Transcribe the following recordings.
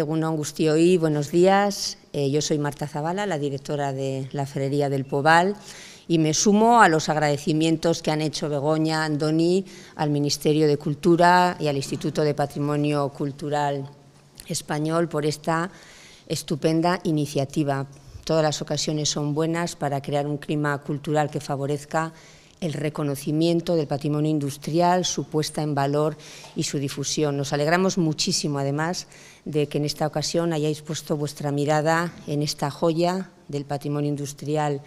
angustio y buenos días. Eh, yo soy Marta Zavala, la directora de la Ferrería del Pobal, y me sumo a los agradecimientos que han hecho Begoña, Andoni, al Ministerio de Cultura y al Instituto de Patrimonio Cultural Español por esta estupenda iniciativa. Todas las ocasiones son buenas para crear un clima cultural que favorezca el reconocimiento del patrimonio industrial, su puesta en valor y su difusión. Nos alegramos muchísimo, además, de que en esta ocasión hayáis puesto vuestra mirada en esta joya del patrimonio industrial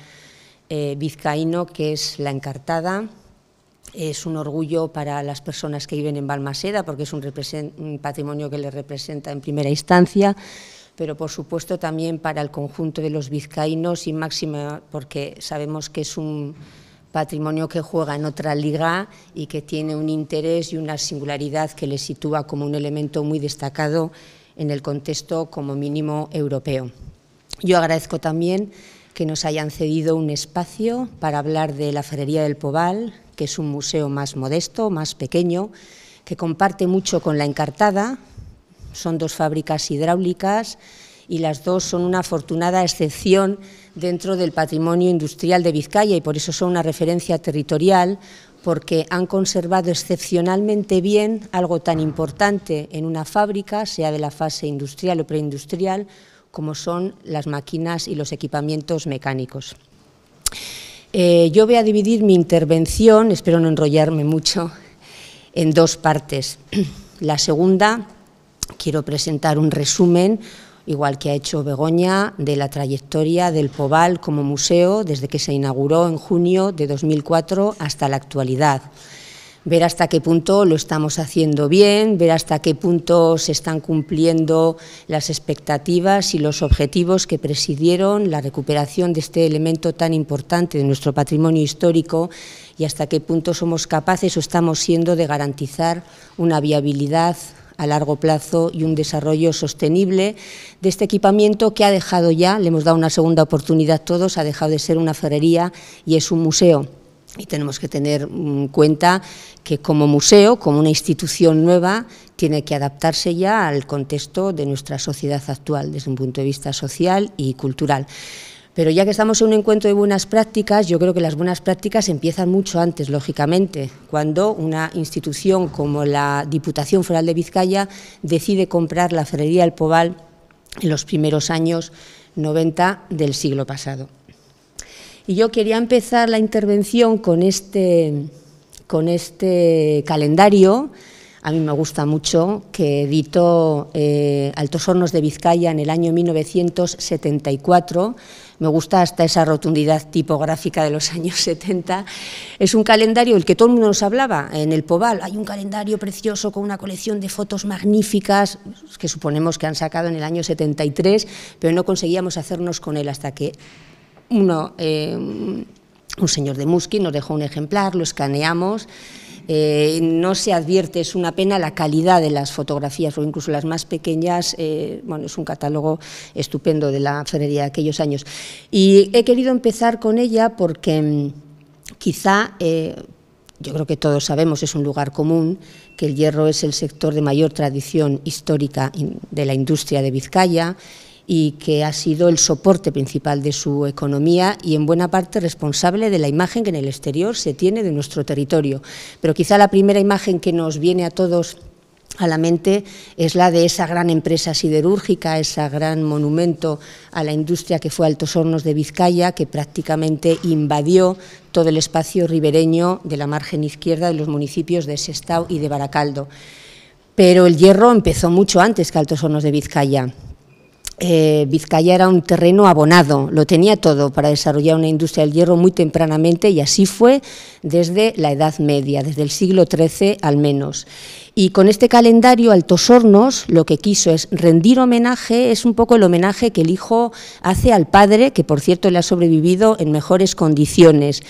eh, vizcaíno, que es la encartada. Es un orgullo para las personas que viven en Balmaseda, porque es un, patrimonio que les representa en primera instancia pero por supuesto también para el conjunto de los vizcaínos y máxima porque sabemos que es un patrimonio que juega en otra liga y que tiene un interés y una singularidad que le sitúa como un elemento muy destacado en el contexto como mínimo europeo. Yo agradezco también que nos hayan cedido un espacio para hablar de la Ferrería del Pobal, que es un museo más modesto, más pequeño, que comparte mucho con la Encartada. Son dos fábricas hidráulicas y las dos son una afortunada excepción dentro del patrimonio industrial de Vizcaya y por eso son una referencia territorial porque han conservado excepcionalmente bien algo tan importante en una fábrica, sea de la fase industrial o preindustrial, como son las máquinas y los equipamientos mecánicos. Eh, yo voy a dividir mi intervención, espero no enrollarme mucho, en dos partes. La segunda, quiero presentar un resumen igual que ha hecho Begoña, de la trayectoria del Pobal como museo desde que se inauguró en junio de 2004 hasta la actualidad. Ver hasta qué punto lo estamos haciendo bien, ver hasta qué punto se están cumpliendo las expectativas y los objetivos que presidieron la recuperación de este elemento tan importante de nuestro patrimonio histórico y hasta qué punto somos capaces o estamos siendo de garantizar una viabilidad a largo plazo y un desarrollo sostenible de este equipamiento que ha dejado ya, le hemos dado una segunda oportunidad a todos, ha dejado de ser una ferrería y es un museo. Y tenemos que tener en mm, cuenta que como museo, como una institución nueva, tiene que adaptarse ya al contexto de nuestra sociedad actual desde un punto de vista social y cultural. Pero ya que estamos en un encuentro de buenas prácticas, yo creo que las buenas prácticas empiezan mucho antes, lógicamente, cuando una institución como la Diputación Foral de Vizcaya decide comprar la ferrería El Pobal en los primeros años 90 del siglo pasado. Y yo quería empezar la intervención con este, con este calendario. A mí me gusta mucho que editó eh, Altos Hornos de Vizcaya en el año 1974 me gusta hasta esa rotundidad tipográfica de los años 70. Es un calendario, el que todo el mundo nos hablaba en el Poval. Hay un calendario precioso con una colección de fotos magníficas que suponemos que han sacado en el año 73, pero no conseguíamos hacernos con él hasta que uno, eh, un señor de Muski nos dejó un ejemplar, lo escaneamos eh, no se advierte, es una pena, la calidad de las fotografías, o incluso las más pequeñas, eh, bueno, es un catálogo estupendo de la ferrería de aquellos años. Y he querido empezar con ella porque mm, quizá eh, yo creo que todos sabemos, es un lugar común, que el hierro es el sector de mayor tradición histórica de la industria de Vizcaya, y que ha sido el soporte principal de su economía y en buena parte responsable de la imagen que en el exterior se tiene de nuestro territorio. Pero quizá la primera imagen que nos viene a todos a la mente es la de esa gran empresa siderúrgica, ese gran monumento a la industria que fue Altos Hornos de Vizcaya, que prácticamente invadió todo el espacio ribereño de la margen izquierda de los municipios de Sestao y de Baracaldo. Pero el hierro empezó mucho antes que Altos Hornos de Vizcaya. Eh, Vizcaya era un terreno abonado, lo tenía todo para desarrollar una industria del hierro muy tempranamente y así fue desde la Edad Media, desde el siglo XIII al menos. Y con este calendario, Altos Hornos lo que quiso es rendir homenaje, es un poco el homenaje que el hijo hace al padre, que por cierto le ha sobrevivido en mejores condiciones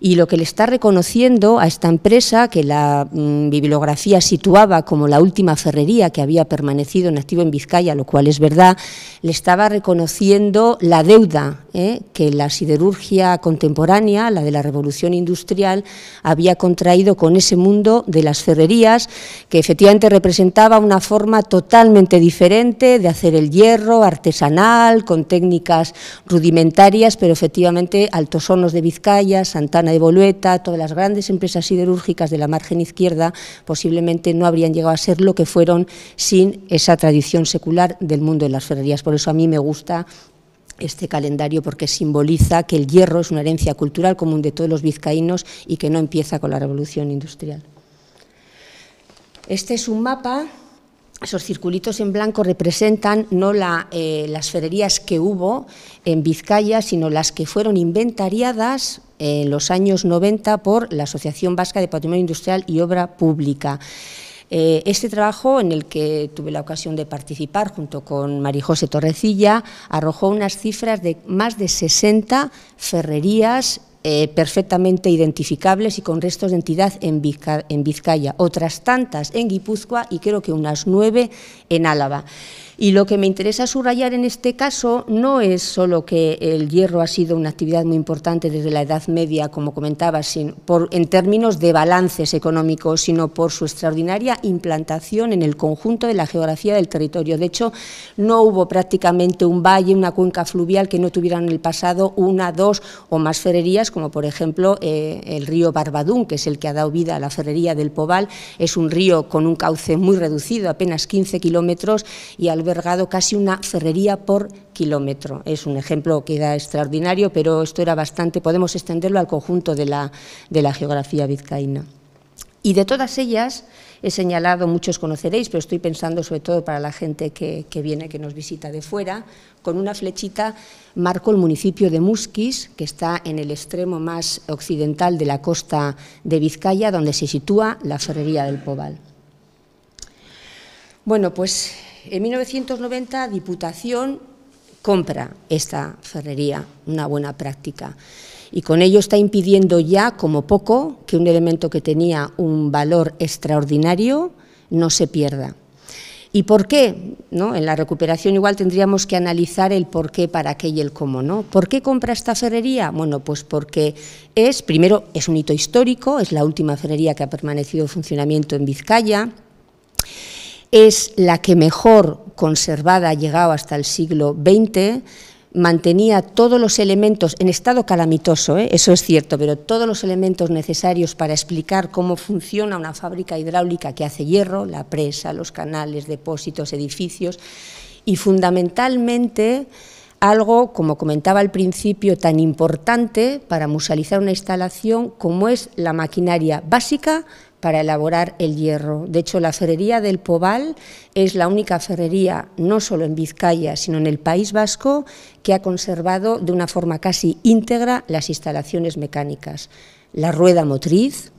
y lo que le está reconociendo a esta empresa, que la mm, bibliografía situaba como la última ferrería que había permanecido en activo en Vizcaya, lo cual es verdad, le estaba reconociendo la deuda ¿eh? que la siderurgia contemporánea, la de la revolución industrial, había contraído con ese mundo de las ferrerías, que efectivamente representaba una forma totalmente diferente de hacer el hierro, artesanal, con técnicas rudimentarias, pero efectivamente altos hornos de Vizcaya, Santana de Bolueta, todas las grandes empresas siderúrgicas de la margen izquierda posiblemente no habrían llegado a ser lo que fueron sin esa tradición secular del mundo de las ferrerías. Por eso a mí me gusta este calendario porque simboliza que el hierro es una herencia cultural común de todos los vizcaínos y que no empieza con la revolución industrial. Este es un mapa esos circulitos en blanco representan no eh, las ferrerías que hubo en Vizcaya, sino las que fueron inventariadas en los años 90 por la Asociación Vasca de Patrimonio Industrial y Obra Pública. Eh, este trabajo, en el que tuve la ocasión de participar junto con María José Torrecilla, arrojó unas cifras de más de 60 ferrerías eh, perfectamente identificables y con restos de entidad en, Vizca en Vizcaya, otras tantas en Guipúzcoa y creo que unas nueve en Álava. Y lo que me interesa subrayar en este caso no es solo que el hierro ha sido una actividad muy importante desde la Edad Media, como comentaba, sin, por, en términos de balances económicos, sino por su extraordinaria implantación en el conjunto de la geografía del territorio. De hecho, no hubo prácticamente un valle, una cuenca fluvial que no tuviera en el pasado una, dos o más ferrerías, como por ejemplo eh, el río Barbadún, que es el que ha dado vida a la ferrería del Pobal. Es un río con un cauce muy reducido, apenas 15 kilómetros, y al casi una ferrería por kilómetro. Es un ejemplo que da extraordinario, pero esto era bastante, podemos extenderlo al conjunto de la, geografía vizcaína. Y de todas ellas he señalado, muchos conoceréis, pero estoy pensando sobre todo para la gente que, que viene, que nos visita de fuera, con una flechita marco el municipio de Musquis, que está en el extremo más occidental de la costa de Vizcaya, donde se sitúa la ferrería del Pobal. Bueno, pues en 1990 Diputación compra esta ferrería, una buena práctica. Y con ello está impidiendo ya, como poco, que un elemento que tenía un valor extraordinario no se pierda. ¿Y por qué? ¿No? En la recuperación igual tendríamos que analizar el por qué, para qué y el cómo. ¿no? ¿Por qué compra esta ferrería? Bueno, pues porque es, primero, es un hito histórico, es la última ferrería que ha permanecido en funcionamiento en Vizcaya, es la que mejor conservada ha llegado hasta el siglo XX, mantenía todos los elementos, en estado calamitoso, ¿eh? eso es cierto, pero todos los elementos necesarios para explicar cómo funciona una fábrica hidráulica que hace hierro, la presa, los canales, depósitos, edificios, y fundamentalmente algo, como comentaba al principio, tan importante para musealizar una instalación como es la maquinaria básica para elaborar el hierro. De hecho, la ferrería del Pobal es la única ferrería, no solo en Vizcaya, sino en el País Vasco, que ha conservado de una forma casi íntegra las instalaciones mecánicas. La rueda motriz,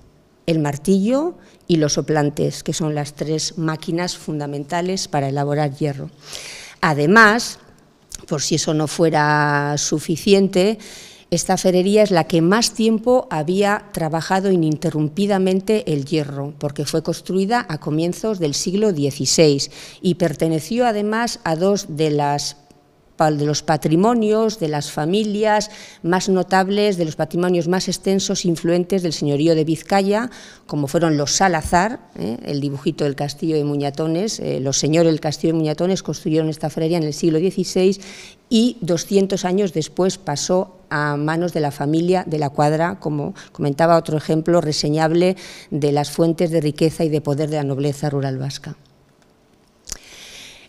el martillo y los soplantes, que son las tres máquinas fundamentales para elaborar hierro. Además, por si eso no fuera suficiente, esta ferrería es la que más tiempo había trabajado ininterrumpidamente el hierro, porque fue construida a comienzos del siglo XVI y perteneció además a dos de las de los patrimonios, de las familias más notables, de los patrimonios más extensos, influentes del señorío de Vizcaya, como fueron los Salazar, ¿eh? el dibujito del castillo de Muñatones, eh, los señores del castillo de Muñatones construyeron esta feria en el siglo XVI y 200 años después pasó a manos de la familia de la cuadra, como comentaba otro ejemplo reseñable de las fuentes de riqueza y de poder de la nobleza rural vasca.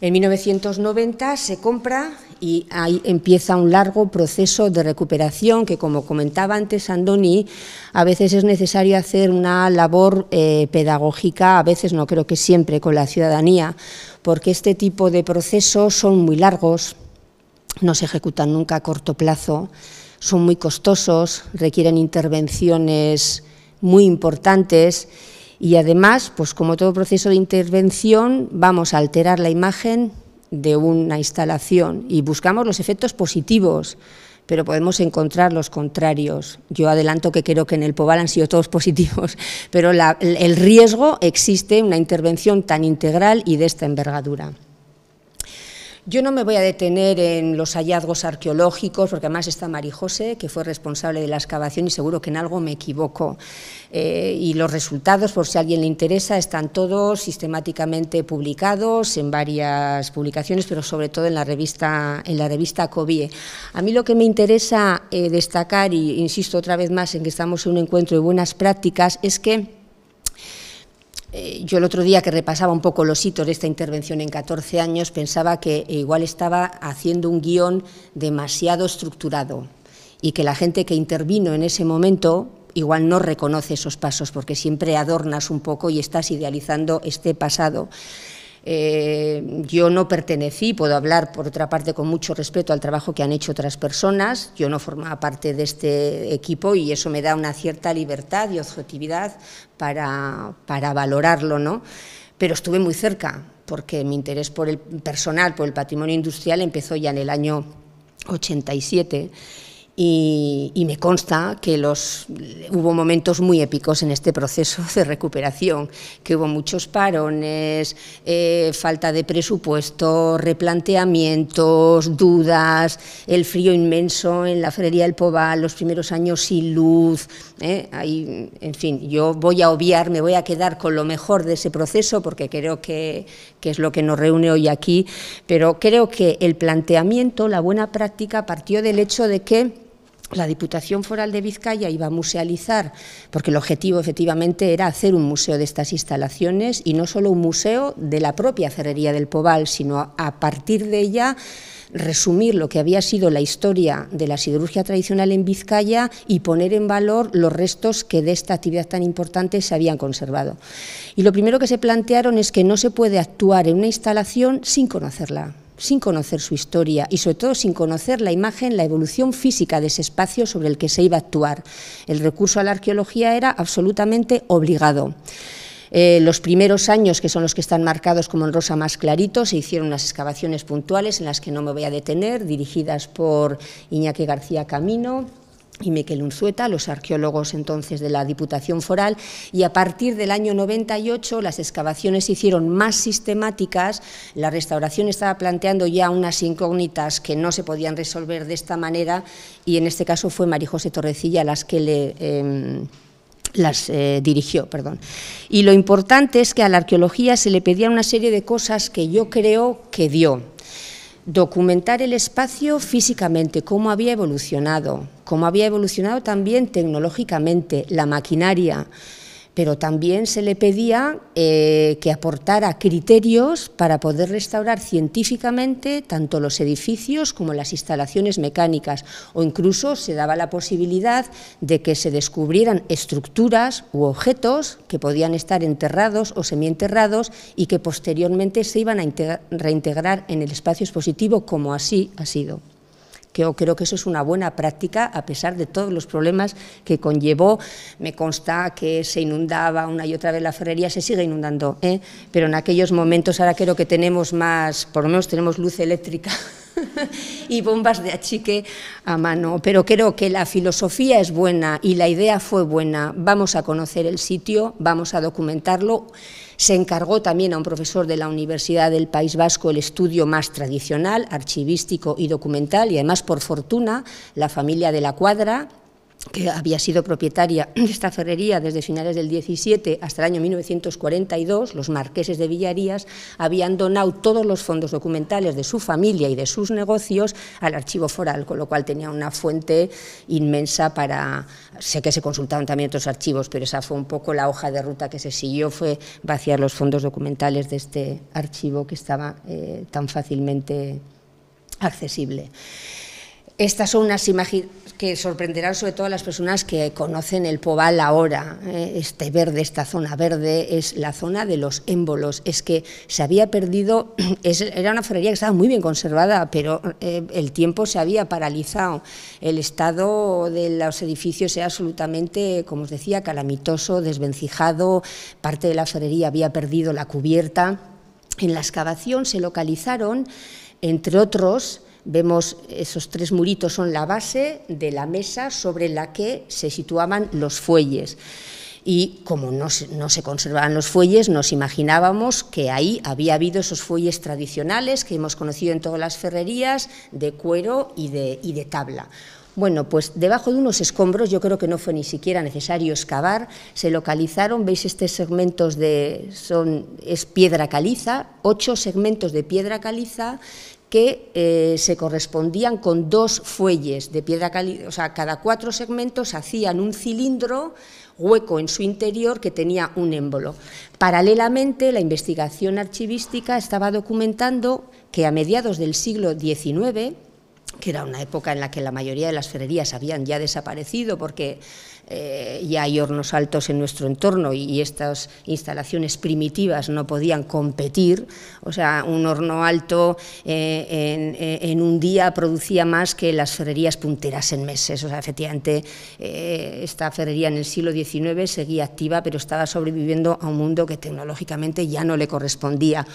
En 1990 se compra y ahí empieza un largo proceso de recuperación que, como comentaba antes Andoni, a veces es necesario hacer una labor eh, pedagógica, a veces no creo que siempre con la ciudadanía, porque este tipo de procesos son muy largos, no se ejecutan nunca a corto plazo, son muy costosos, requieren intervenciones muy importantes y además, pues como todo proceso de intervención, vamos a alterar la imagen de una instalación y buscamos los efectos positivos, pero podemos encontrar los contrarios. Yo adelanto que creo que en el Pobal han sido todos positivos, pero el riesgo existe una intervención tan integral y de esta envergadura. Yo no me voy a detener en los hallazgos arqueológicos, porque además está Mari José, que fue responsable de la excavación y seguro que en algo me equivoco. Eh, y los resultados, por si a alguien le interesa, están todos sistemáticamente publicados en varias publicaciones, pero sobre todo en la revista, en la revista Covie. A mí lo que me interesa eh, destacar, y insisto otra vez más en que estamos en un encuentro de buenas prácticas, es que eh, yo el otro día que repasaba un poco los hitos de esta intervención en 14 años, pensaba que eh, igual estaba haciendo un guión demasiado estructurado y que la gente que intervino en ese momento igual no reconoce esos pasos porque siempre adornas un poco y estás idealizando este pasado. Eh, yo no pertenecí, puedo hablar por otra parte con mucho respeto al trabajo que han hecho otras personas, yo no formaba parte de este equipo y eso me da una cierta libertad y objetividad para, para valorarlo, ¿no? Pero estuve muy cerca, porque mi interés por el personal, por el patrimonio industrial, empezó ya en el año 87 y, me consta que los, hubo momentos muy épicos en este proceso de recuperación, que hubo muchos parones, eh, falta de presupuesto, replanteamientos, dudas, el frío inmenso en la Ferrería del Pobal, los primeros años sin luz. Eh, en fin, yo voy a obviar, me voy a quedar con lo mejor de ese proceso porque creo que es lo que nos reúne hoy aquí, pero creo que el planteamiento, la buena práctica, partió del hecho de que pues, la Diputación Foral de Vizcaya iba a musealizar, porque el objetivo efectivamente era hacer un museo de estas instalaciones y no solo un museo de la propia ferrería del Pobal, sino a partir de ella resumir lo que había sido la historia de la siderurgia tradicional en Vizcaya y poner en valor los restos que de esta actividad tan importante se habían conservado. Y lo primero que se plantearon es que no se puede actuar en una instalación sin conocerla sin conocer su historia y sobre todo sin conocer la imagen, la evolución física de ese espacio sobre el que se iba a actuar. El recurso a la arqueología era absolutamente obligado. Eh, los primeros años, que son los que están marcados como en rosa más clarito, se hicieron unas excavaciones puntuales en las que no me voy a detener, dirigidas por Iñaki García Camino, y Miquel Unzueta, los arqueólogos entonces de la Diputación Foral, y a partir del año 98 las excavaciones se hicieron más sistemáticas, la restauración estaba planteando ya unas incógnitas que no se podían resolver de esta manera, y en este caso fue María José Torrecilla las que le... Em, las eh, dirigió, perdón. Y lo importante es que a la arqueología se le pedía una serie de cosas que yo creo que dio documentar el espacio físicamente, cómo había evolucionado, cómo había evolucionado también tecnológicamente la maquinaria, pero también se le pedía eh, que aportara criterios para poder restaurar científicamente tanto los edificios como las instalaciones mecánicas, o incluso se daba la posibilidad de que se descubrieran estructuras u objetos que podían estar enterrados o semienterrados y que posteriormente se iban a reintegrar en el espacio expositivo, como así ha sido creo que eso es una buena práctica a pesar de todos los problemas que conllevó. Me consta que se inundaba una y otra vez la ferrería, se sigue inundando, ¿eh? pero en aquellos momentos ahora creo que tenemos más, por lo menos tenemos luz eléctrica y bombas de achique a mano, pero creo que la filosofía es buena y la idea fue buena. Vamos a conocer el sitio, vamos a documentarlo. Se encargó también a un profesor de la Universidad del País Vasco el estudio más tradicional, archivístico y documental, y además, por fortuna, la familia de la cuadra, que había sido propietaria de esta ferrería desde finales del 17 hasta el año 1942, los marqueses de Villarías habían donado todos los fondos documentales de su familia y de sus negocios al archivo foral, con lo cual tenía una fuente inmensa para... Sé que se consultaron también otros archivos, pero esa fue un poco la hoja de ruta que se siguió, fue vaciar los fondos documentales de este archivo que estaba eh, tan fácilmente accesible. Estas son unas imágenes que sorprenderán sobre todo a las personas que conocen el Pobal ahora, ¿eh? este verde, esta zona verde, es la zona de los émbolos, es que se había perdido, era una ferrería que estaba muy bien conservada, pero eh, el tiempo se había paralizado, el estado de los edificios era absolutamente, como os decía, calamitoso, desvencijado, parte de la ferrería había perdido la cubierta, en la excavación se localizaron, entre otros, Vemos esos tres muritos son la base de la mesa sobre la que se situaban los fuelles. Y como no se, conservaban los fuelles, nos imaginábamos que ahí había habido esos fuelles tradicionales que hemos conocido en todas las ferrerías, de cuero y de, de tabla. Bueno, pues debajo de unos escombros, yo creo que no fue ni siquiera necesario excavar, se localizaron, veis estos segmentos de, son, es piedra caliza, ocho segmentos de piedra caliza que eh, se correspondían con dos fuelles de piedra caliza, o sea, cada cuatro segmentos hacían un cilindro hueco en su interior que tenía un émbolo. Paralelamente, la investigación archivística estaba documentando que a mediados del siglo XIX, que era una época en la que la mayoría de las ferrerías habían ya desaparecido porque eh, ya hay hornos altos en nuestro entorno y, estas instalaciones primitivas no podían competir. O sea, un horno alto eh, eh, en, un día producía más que las ferrerías punteras en meses. O sea, efectivamente, esta ferrería en el siglo XIX seguía activa, pero estaba sobreviviendo a un mundo que tecnológicamente ya no le correspondía.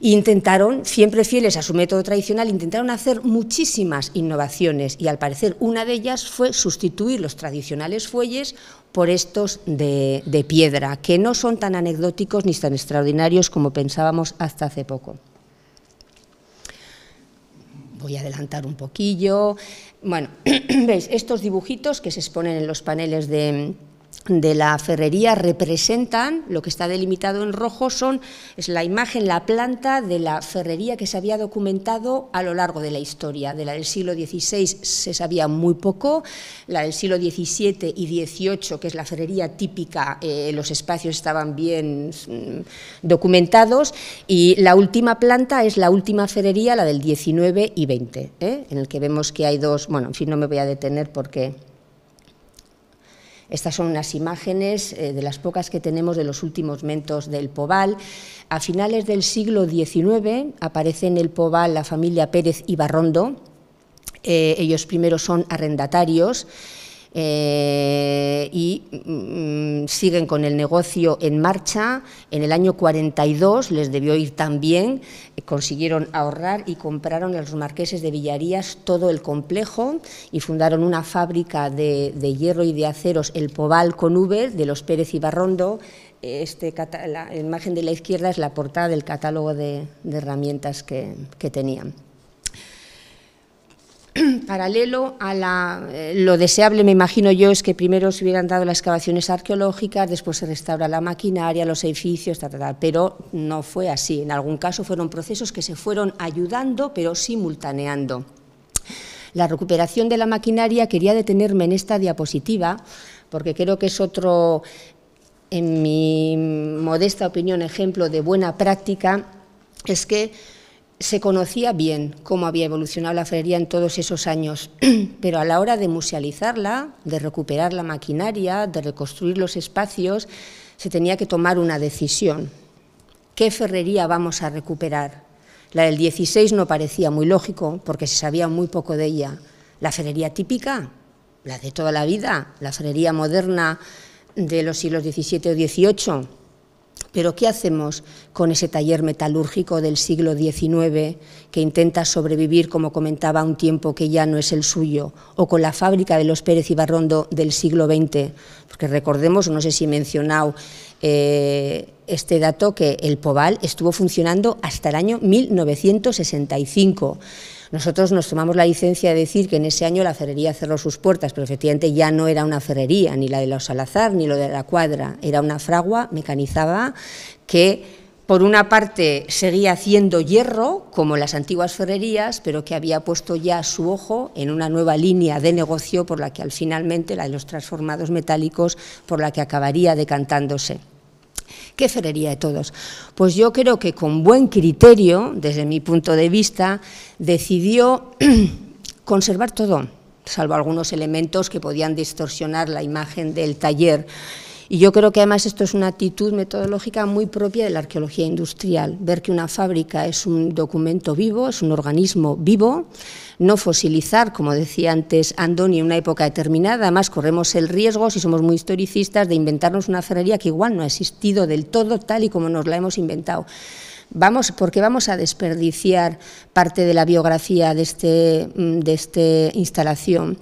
E intentaron, siempre fieles a su método tradicional, intentaron hacer muchísimas innovaciones y al parecer una de ellas fue sustituir los tradicionales fuelles por estos de, de piedra, que no son tan anecdóticos ni tan extraordinarios como pensábamos hasta hace poco voy a adelantar un poquillo. Bueno, veis, estos dibujitos que se exponen en los paneles de, de la ferrería representan, lo que está delimitado en rojo son es la imagen, la planta de la ferrería que se había documentado a lo largo de la historia. De la del siglo XVI se sabía muy poco, la del siglo XVII y XVIII, que es la ferrería típica, eh, los espacios estaban bien mm, documentados, y la última planta es la última ferrería, la del XIX y XX, ¿eh? en el que vemos que hay dos, bueno, en fin, no me voy a detener porque estas son unas imágenes eh, de las pocas que tenemos de los últimos mentos del Poval. A finales del siglo XIX aparece en el Poval la familia Pérez y Barrondo. Eh, ellos primero son arrendatarios eh, y mm, siguen con el negocio en marcha. En el año 42 les debió ir tan bien, eh, consiguieron ahorrar y compraron a los marqueses de Villarías todo el complejo y fundaron una fábrica de, hierro y de aceros, el Pobal con Uber, de los Pérez y Barrondo, este, la imagen de la izquierda es la portada del catálogo de, herramientas que tenían. paralelo a la, eh, lo deseable, me imagino yo, es que primero se hubieran dado las excavaciones arqueológicas, después se restaura la maquinaria, los edificios, pero no fue así. En algún caso fueron procesos que se fueron ayudando, pero simultaneando. La recuperación de la maquinaria quería detenerme en esta diapositiva, porque creo que es otro, en mi modesta opinión, ejemplo de buena práctica, es que se conocía bien cómo había evolucionado la ferrería en todos esos años, pero a la hora de musealizarla, de recuperar la maquinaria, de reconstruir los espacios, se tenía que tomar una decisión. ¿Qué ferrería vamos a recuperar? La del 16 no parecía muy lógico porque se sabía muy poco de ella. La ferrería típica, la de toda la vida, la ferrería moderna de los siglos XVII o XVIII, pero ¿qué hacemos con ese taller metalúrgico del siglo XIX que intenta sobrevivir, como comentaba, un tiempo que ya no es el suyo? O con la fábrica de los Pérez y Barrondo del siglo XX, porque recordemos, no sé si he mencionado eh, este dato, que el Poval estuvo funcionando hasta el año 1965. Nosotros nos tomamos la licencia de decir que en ese año la ferrería cerró sus puertas, pero efectivamente ya no era una ferrería, ni la de los Salazar, ni lo de la cuadra, era una fragua mecanizada que por una parte seguía haciendo hierro, como las antiguas ferrerías, pero que había puesto ya su ojo en una nueva línea de negocio por la que al finalmente, la de los transformados metálicos, por la que acabaría decantándose. ¿Qué ferrería de todos? Pues yo creo que con buen criterio, desde mi punto de vista, decidió conservar todo, salvo algunos elementos que podían distorsionar la imagen del taller y yo creo que además esto es una actitud metodológica muy propia de la arqueología industrial, ver que una fábrica es un documento vivo, es un organismo vivo, no fosilizar, como decía antes Andoni, en una época determinada, además corremos el riesgo, si somos muy historicistas, de inventarnos una ferrería que igual no ha existido del todo tal y como nos la hemos inventado vamos, porque vamos a desperdiciar parte de la biografía de este, mm, de instalación.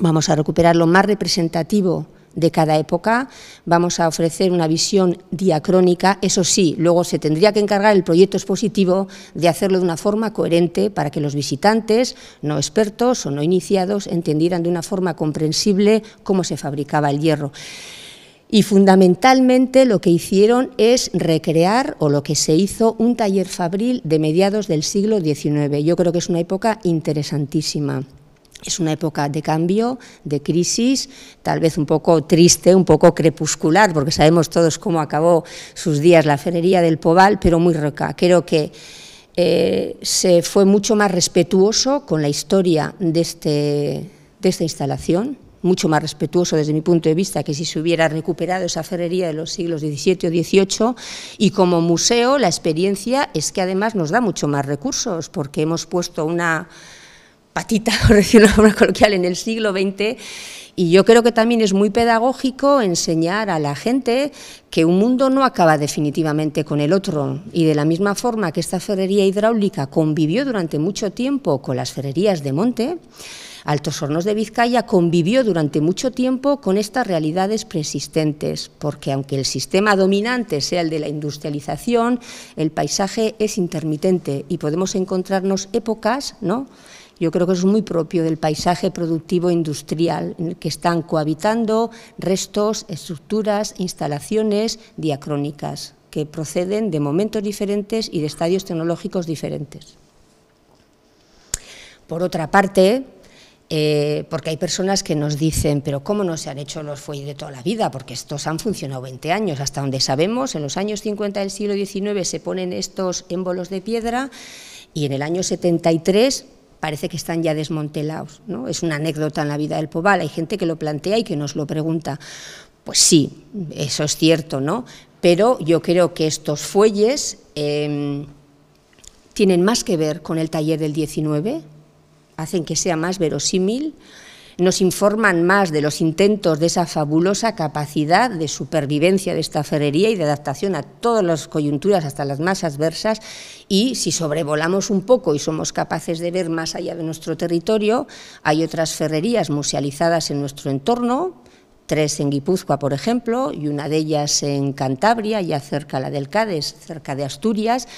Vamos a recuperar lo más representativo de cada época. Vamos a ofrecer una visión diacrónica, eso sí, luego se tendría que encargar el proyecto expositivo de hacerlo de una forma coherente para que los visitantes, no expertos o no iniciados, entendieran de una forma comprensible cómo se fabricaba el hierro. Y fundamentalmente lo que hicieron es recrear, o lo que se hizo, un taller fabril de mediados del siglo XIX. Yo creo que es una época interesantísima. Es una época de cambio, de crisis, tal vez un poco triste, un poco crepuscular, porque sabemos todos cómo acabó sus días la ferrería del Pobal, pero muy roca. Creo que eh, se fue mucho más respetuoso con la historia de, este, de esta instalación, mucho más respetuoso desde mi punto de vista que si se hubiera recuperado esa ferrería de los siglos XVII o XVIII. Y como museo, la experiencia es que además nos da mucho más recursos, porque hemos puesto una patita, por decirlo de coloquial, en el siglo XX. Y yo creo que también es muy pedagógico enseñar a la gente que un mundo no acaba definitivamente con el otro. Y de la misma forma que esta ferrería hidráulica convivió durante mucho tiempo con las ferrerías de monte, Altos Hornos de Vizcaya convivió durante mucho tiempo con estas realidades preexistentes, porque aunque el sistema dominante sea el de la industrialización, el paisaje es intermitente y podemos encontrarnos épocas, ¿no? Yo creo que es muy propio del paisaje productivo industrial que están cohabitando restos, estructuras, instalaciones diacrónicas que proceden de momentos diferentes y de estadios tecnológicos diferentes. Por otra parte, eh, porque hay personas que nos dicen, pero ¿cómo no se han hecho los fuelles de toda la vida? Porque estos han funcionado 20 años, hasta donde sabemos, en los años 50 del siglo XIX se ponen estos émbolos de piedra y en el año 73 parece que están ya desmontelados. ¿no? Es una anécdota en la vida del Pobal, hay gente que lo plantea y que nos lo pregunta. Pues sí, eso es cierto, ¿no? Pero yo creo que estos fuelles em, tienen más que ver con el taller del 19, hacen que sea más verosímil, nos informan más de los intentos de esa fabulosa capacidad de supervivencia de esta ferrería y de adaptación a todas las coyunturas, hasta las más adversas, y si sobrevolamos un poco y somos capaces de ver más allá de nuestro territorio, hay otras ferrerías musealizadas en nuestro entorno, tres en Guipúzcoa, por ejemplo, y una de ellas en Cantabria, ya cerca la del Cádiz, cerca de Asturias,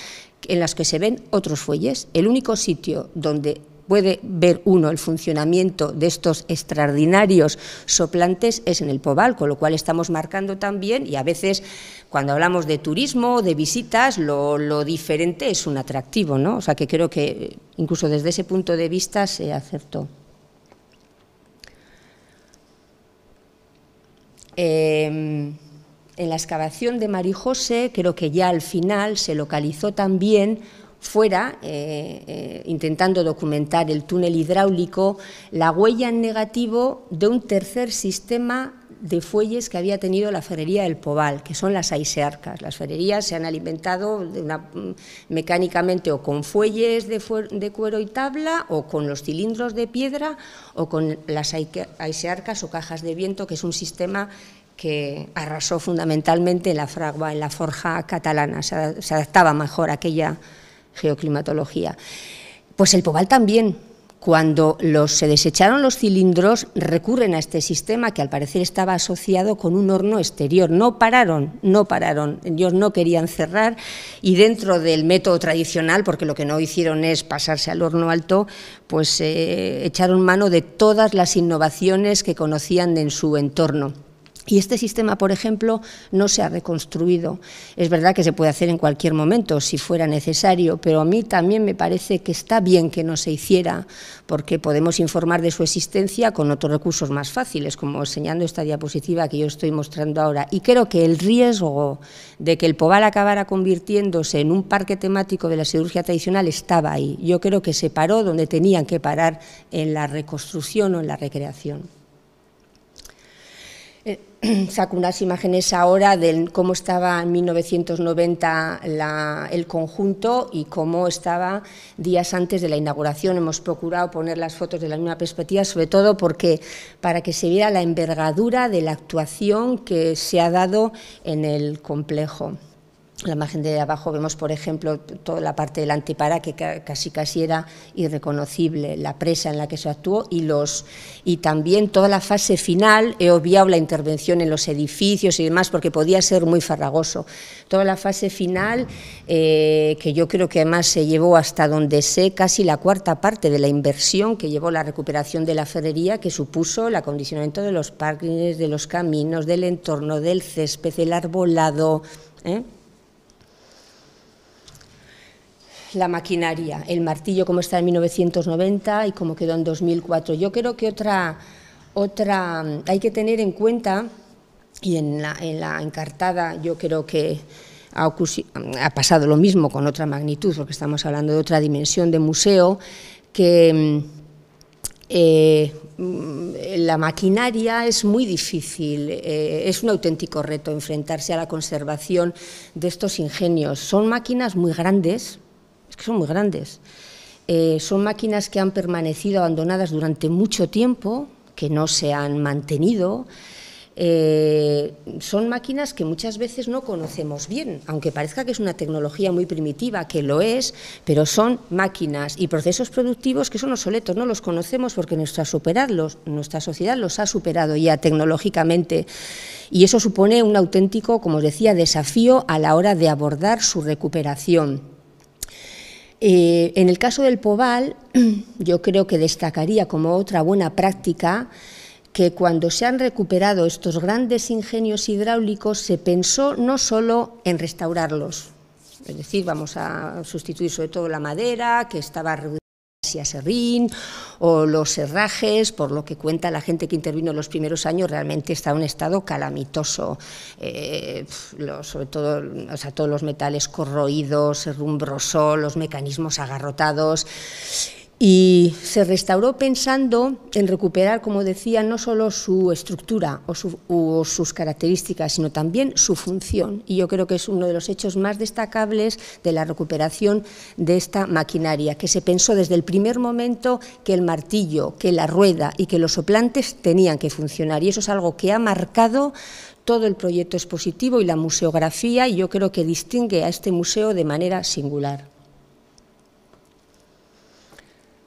en las que se ven otros fuelles. El único sitio donde puede ver uno el funcionamiento de estos extraordinarios soplantes es en el Pobal, con lo cual estamos marcando también, y a veces cuando hablamos de turismo, de visitas, lo, diferente es un atractivo, ¿no? O sea que creo que eh, incluso desde ese punto de vista se acertó. Em, en la excavación de Marijose, creo que ya al final se localizó también fuera, eh, eh, intentando documentar el túnel hidráulico, la huella en negativo de un tercer sistema de fuelles que había tenido la ferrería del Pobal, que son las aisearcas. Las ferrerías se han alimentado mm, mecánicamente o con fuelles de, cuero y tabla, o con los cilindros de piedra, o con las aisearcas o cajas de viento, que es un sistema que arrasó fundamentalmente en la fragua, en la forja catalana. Se, se adaptaba mejor a aquella geoclimatología. Pues el Pobal también. Cuando los, se desecharon los cilindros, recurren a este sistema que al parecer estaba asociado con un horno exterior. No pararon, no pararon. Ellos no querían cerrar y dentro del método tradicional, porque lo que no hicieron es pasarse al horno alto, pues eh, echaron mano de todas las innovaciones que conocían en su entorno. Y este sistema, por ejemplo, no se ha reconstruido. Es verdad que se puede hacer en cualquier momento, si fuera necesario, pero a mí también me parece que está bien que no se hiciera, porque podemos informar de su existencia con otros recursos más fáciles, como enseñando esta diapositiva que yo estoy mostrando ahora. Y creo que el riesgo de que el Pobal acabara convirtiéndose en un parque temático de la cirugía tradicional estaba ahí. Yo creo que se paró donde tenían que parar en la reconstrucción o en la recreación. saco unas imágenes ahora de cómo estaba en 1990 el conjunto y cómo estaba días antes de la inauguración. Hemos procurado poner las fotos de la misma perspectiva, sobre todo porque para que se viera la envergadura de la actuación que se ha dado en el complejo la imagen de abajo vemos, por ejemplo, toda la parte del antipara que casi casi era irreconocible, la presa en la que se actuó y los y también toda la fase final he obviado la intervención en los edificios y demás porque podía ser muy farragoso. Toda la fase final eh, que yo creo que además se llevó hasta donde sé casi la cuarta parte de la inversión que llevó la recuperación de la ferrería que supuso el acondicionamiento de los parques, de los caminos, del entorno, del césped, del arbolado. ¿eh? la maquinaria, el martillo como está en 1990 y como quedó en 2004. Yo creo que otra, otra mm, hay que tener en cuenta, y en la, encartada yo creo que mm, ha, pasado lo mismo con otra magnitud, porque estamos hablando de otra dimensión de museo, que mm, eh, la maquinaria es muy difícil, eh, es un auténtico reto enfrentarse a la conservación de estos ingenios. Son máquinas muy grandes, que son muy grandes. Eh, son máquinas que han permanecido abandonadas durante mucho tiempo, que no se han mantenido. Eh, son máquinas que muchas veces no conocemos bien, aunque parezca que es una tecnología muy primitiva, que lo es, pero son máquinas y procesos productivos que son obsoletos, no los conocemos porque nuestra, superarlos, nuestra sociedad los ha superado ya tecnológicamente y eso supone un auténtico, como os decía, desafío a la hora de abordar su recuperación. Eh, en el caso del Poval, yo creo que destacaría como otra buena práctica que cuando se han recuperado estos grandes ingenios hidráulicos se pensó no solo en restaurarlos, es decir, vamos a sustituir sobre todo la madera que estaba a Serrín o los herrajes, por lo que cuenta la gente que intervino en los primeros años, realmente está en un estado calamitoso. Eh, sobre todo, o todos los metales corroídos, rumbroso, los mecanismos agarrotados y se restauró pensando en recuperar, como decía, no solo su estructura o, sus características, sino también su función. Y yo creo que es uno de los hechos más destacables de la recuperación de esta maquinaria, que se pensó desde el primer momento que el martillo, que la rueda y que los soplantes tenían que funcionar. Y eso es algo que ha marcado todo el proyecto expositivo y la museografía, y yo creo que distingue a este museo de manera singular.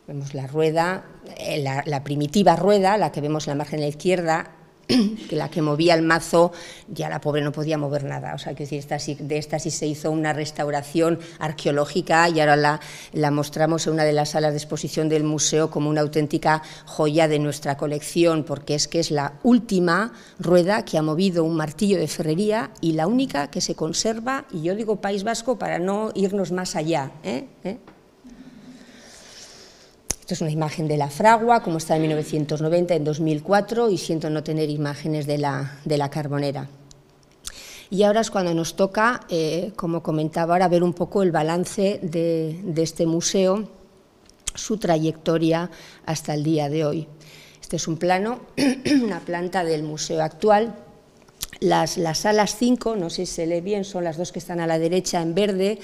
Vemos la rueda, eh, la, primitiva rueda, la que vemos en la margen la izquierda, que la que movía el mazo, ya la pobre no podía mover nada. O sea, que si de esta sí se hizo una restauración arqueológica y ahora la, mostramos en una de las salas de exposición del museo como una auténtica joya de nuestra colección, porque es que es la última rueda que ha movido un martillo de ferrería y la única que se conserva, y yo digo País Vasco para no irnos más allá. ¿eh? ¿Eh? Esto es una imagen de la fragua, como está en 1990, en 2004, y siento no tener imágenes de la, carbonera. Y ahora es cuando nos toca, eh, como comentaba ahora, ver un poco el balance de, este museo, su trayectoria hasta el día de hoy. Este es un plano, una planta del museo actual. Las, las salas 5, no sé si se lee bien, son las dos que están a la derecha en verde,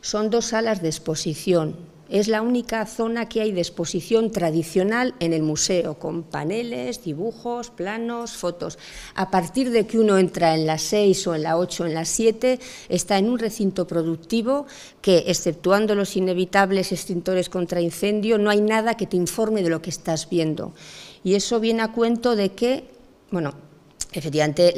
son dos salas de exposición. Es la única zona que hay de exposición tradicional en el museo, con paneles, dibujos, planos, fotos. A partir de que uno entra en las 6 o en la 8 o en las 7, está en un recinto productivo que, exceptuando los inevitables extintores contra incendio, no hay nada que te informe de lo que estás viendo. Y eso viene a cuento de que, bueno, Efectivamente,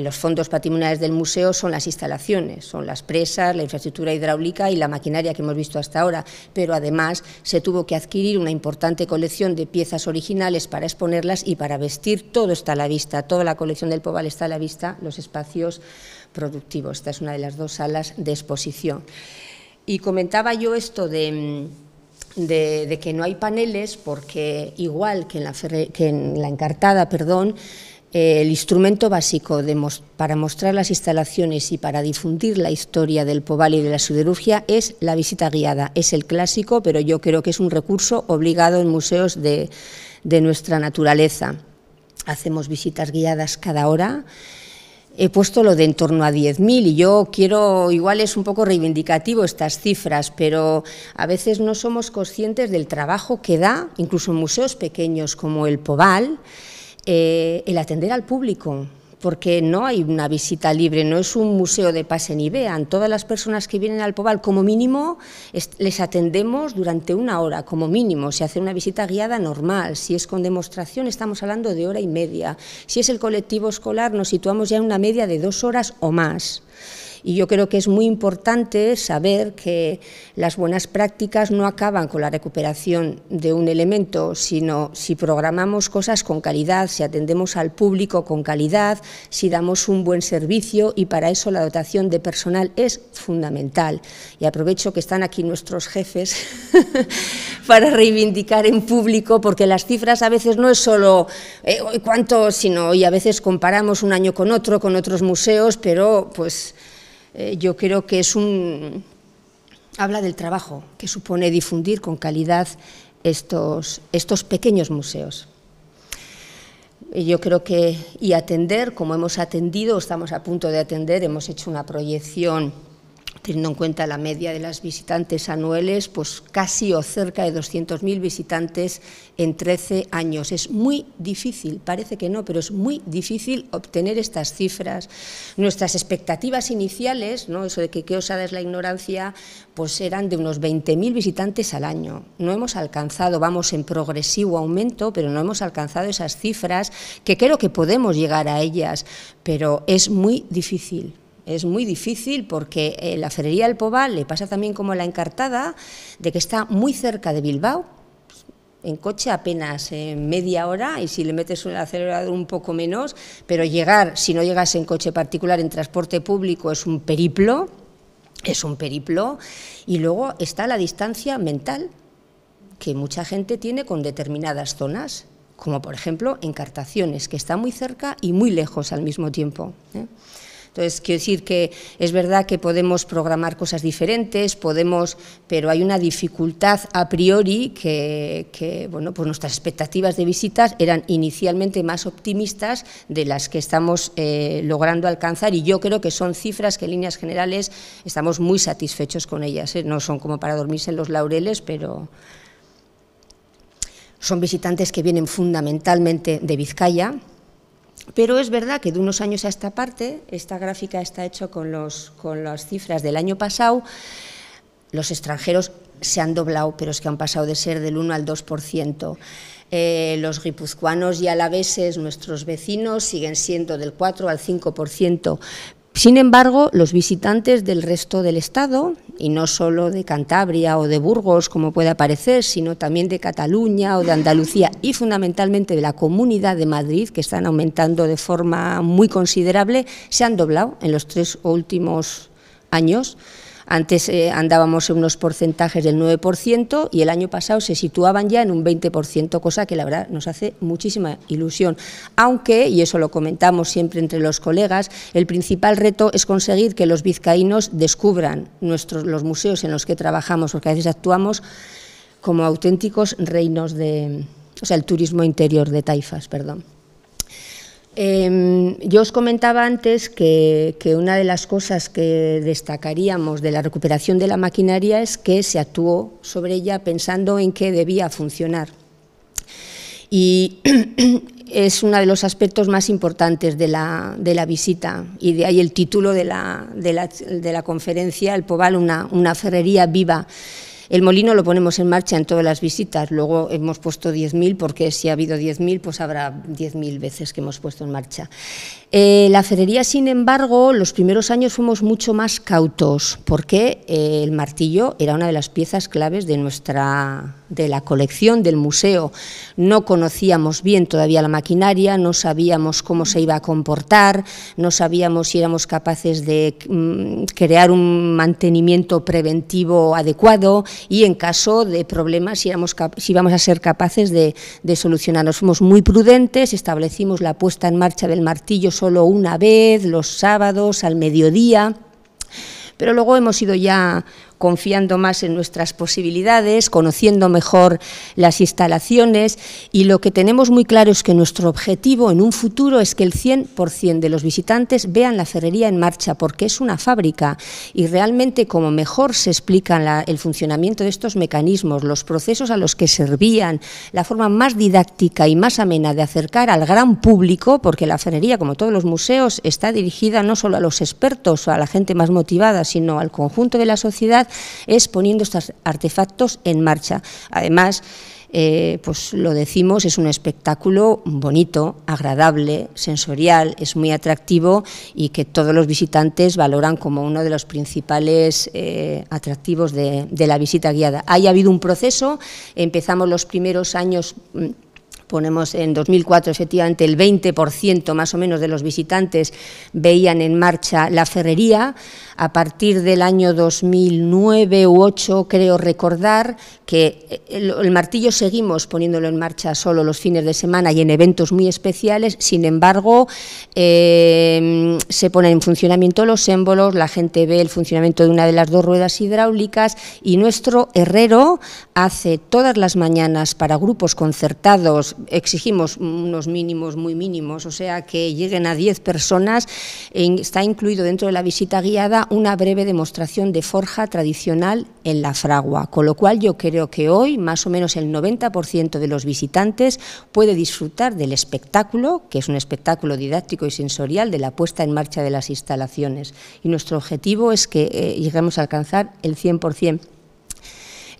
los fondos patrimoniales del museo son las instalaciones, son las presas, la infraestructura hidráulica y la maquinaria que hemos visto hasta ahora, pero además se tuvo que adquirir una importante colección de piezas originales para exponerlas y para vestir. Todo está a la vista, toda la colección del Pobal está a la vista, los espacios productivos. Esta es una de las dos salas de exposición. Y comentaba yo esto de mm, de, que no hay paneles porque igual que en la, encartada, perdón, eh, el instrumento básico para mostrar las instalaciones y para difundir la historia del Pobal y de la siderurgia es la visita guiada. Es el clásico, pero yo creo que es un recurso obligado en museos de, de nuestra naturaleza. Hacemos visitas guiadas cada hora he puesto lo de en torno a 10.000 y yo quiero, igual es un poco reivindicativo estas cifras, pero a veces no somos conscientes del trabajo que da, incluso en museos pequeños como el Poval, eh, el atender al público porque no hay una visita libre, no es un museo de pase ni vean. Todas las personas que vienen al Pobal, como mínimo, les atendemos durante una hora, como mínimo. Si hace una visita guiada, normal. Si es con demostración, estamos hablando de hora y media. Si es el colectivo escolar, nos situamos ya en una media de dos horas o más. Y yo creo que es muy importante saber que las buenas prácticas no acaban con la recuperación de un elemento, sino si programamos cosas con calidad, si atendemos al público con calidad, si damos un buen servicio y para eso la dotación de personal es fundamental. Y aprovecho que están aquí nuestros jefes para reivindicar en público, porque las cifras a veces no es solo eh, cuánto, sino y a veces comparamos un año con otro, con otros museos, pero pues eh, yo creo que es un... habla del trabajo que supone difundir con calidad estos pequeños museos. Yo creo que, y atender, como hemos atendido, estamos a punto de atender, hemos hecho una proyección teniendo en cuenta la media de las visitantes anuales, pues casi o cerca de 200.000 visitantes en 13 años. Es muy difícil, parece que no, pero es muy difícil obtener estas cifras. Nuestras expectativas iniciales, eso de que qué osada es la ignorancia, pues eran de unos 20.000 visitantes al año. No hemos alcanzado, vamos en progresivo aumento, pero no hemos alcanzado esas cifras que creo que podemos llegar a ellas, pero es muy difícil. Es muy difícil porque eh, la Ferrería del Pobal le pasa también como la encartada, de que está muy cerca de Bilbao, en coche apenas eh, media hora y si le metes un acelerador un poco menos, pero llegar, si no llegas en coche particular, en transporte público es un periplo, es un periplo, y luego está la distancia mental que mucha gente tiene con determinadas zonas, como por ejemplo encartaciones, que está muy cerca y muy lejos al mismo tiempo. ¿eh? Entonces, quiero decir que es verdad que podemos programar cosas diferentes, podemos, pero hay una dificultad a priori que, bueno, pues nuestras expectativas de visitas eran inicialmente más optimistas de las que estamos eh, logrando alcanzar y yo creo que son cifras que en líneas generales estamos muy satisfechos con ellas. ¿eh? No son como para dormirse en los laureles, pero son visitantes que vienen fundamentalmente de Vizcaya, pero es verdad que de unos años a esta parte, esta gráfica está hecha con, con las cifras del año pasado, los extranjeros se han doblado, pero es que han pasado de ser del 1 al 2%. Eh, los guipuzcoanos y alaveses, nuestros vecinos, siguen siendo del 4 al 5%, sin embargo, los visitantes del resto del Estado, y no solo de Cantabria o de Burgos, como puede parecer, sino también de Cataluña o de Andalucía y fundamentalmente de la Comunidad de Madrid, que están aumentando de forma muy considerable, se han doblado en los tres últimos años antes eh, andábamos en unos porcentajes del 9% y el año pasado se situaban ya en un 20%, cosa que la verdad nos hace muchísima ilusión. Aunque, y eso lo comentamos siempre entre los colegas, el principal reto es conseguir que los vizcaínos descubran nuestros, los museos en los que trabajamos, porque a veces actuamos como auténticos reinos de... O sea, el turismo interior de Taifas, perdón. Em, yo os comentaba antes que, una de las cosas que destacaríamos de la recuperación de la maquinaria es que se actuó sobre ella pensando en que debía funcionar. Y es uno de los aspectos más importantes de la, de la visita y de ahí el título de la, de la, conferencia, el Pobal, una ferrería viva el molino lo ponemos en marcha en todas las visitas, luego hemos puesto 10.000 porque si ha habido 10.000 pues habrá 10.000 veces que hemos puesto en marcha. Eh, la ferrería, sin embargo, los primeros años fuimos mucho más cautos porque eh, el martillo era una de las piezas claves de nuestra de la colección del museo. No conocíamos bien todavía la maquinaria, no sabíamos cómo se iba a comportar, no sabíamos si éramos capaces de mm, crear un mantenimiento preventivo adecuado y en caso de problemas si, éramos, íbamos a ser capaces de, de solucionarlos. Fuimos muy prudentes, establecimos la puesta en marcha del martillo solo una vez, los sábados, al mediodía pero luego hemos ido ya confiando más en nuestras posibilidades, conociendo mejor las instalaciones y lo que tenemos muy claro es que nuestro objetivo en un futuro es que el 100% de los visitantes vean la ferrería en marcha porque es una fábrica y realmente como mejor se explica... el funcionamiento de estos mecanismos, los procesos a los que servían, la forma más didáctica y más amena de acercar al gran público, porque la ferrería, como todos los museos, está dirigida no solo a los expertos o a la gente más motivada, sino al conjunto de la sociedad, es poniendo estos artefactos en marcha. Además, eh, pues lo decimos, es un espectáculo bonito, agradable, sensorial, es muy atractivo y que todos los visitantes valoran como uno de los principales eh, atractivos de, de la visita guiada. Ha habido un proceso, empezamos los primeros años mm, ponemos en 2004 efectivamente el 20% más o menos de los visitantes veían en marcha la ferrería, a partir del año 2009 u 8 creo recordar que eh, el, martillo seguimos poniéndolo en marcha solo los fines de semana y en eventos muy especiales, sin embargo em, se ponen en funcionamiento los símbolos, la gente ve el funcionamiento de una de las dos ruedas hidráulicas y nuestro herrero hace todas las mañanas para grupos concertados exigimos unos mínimos muy mínimos, o sea, que lleguen a 10 personas. Está incluido dentro de la visita guiada una breve demostración de forja tradicional en la fragua, con lo cual yo creo que hoy más o menos el 90% de los visitantes puede disfrutar del espectáculo, que es un espectáculo didáctico y sensorial de la puesta en marcha de las instalaciones. Y nuestro objetivo es que eh, lleguemos a alcanzar el 100%.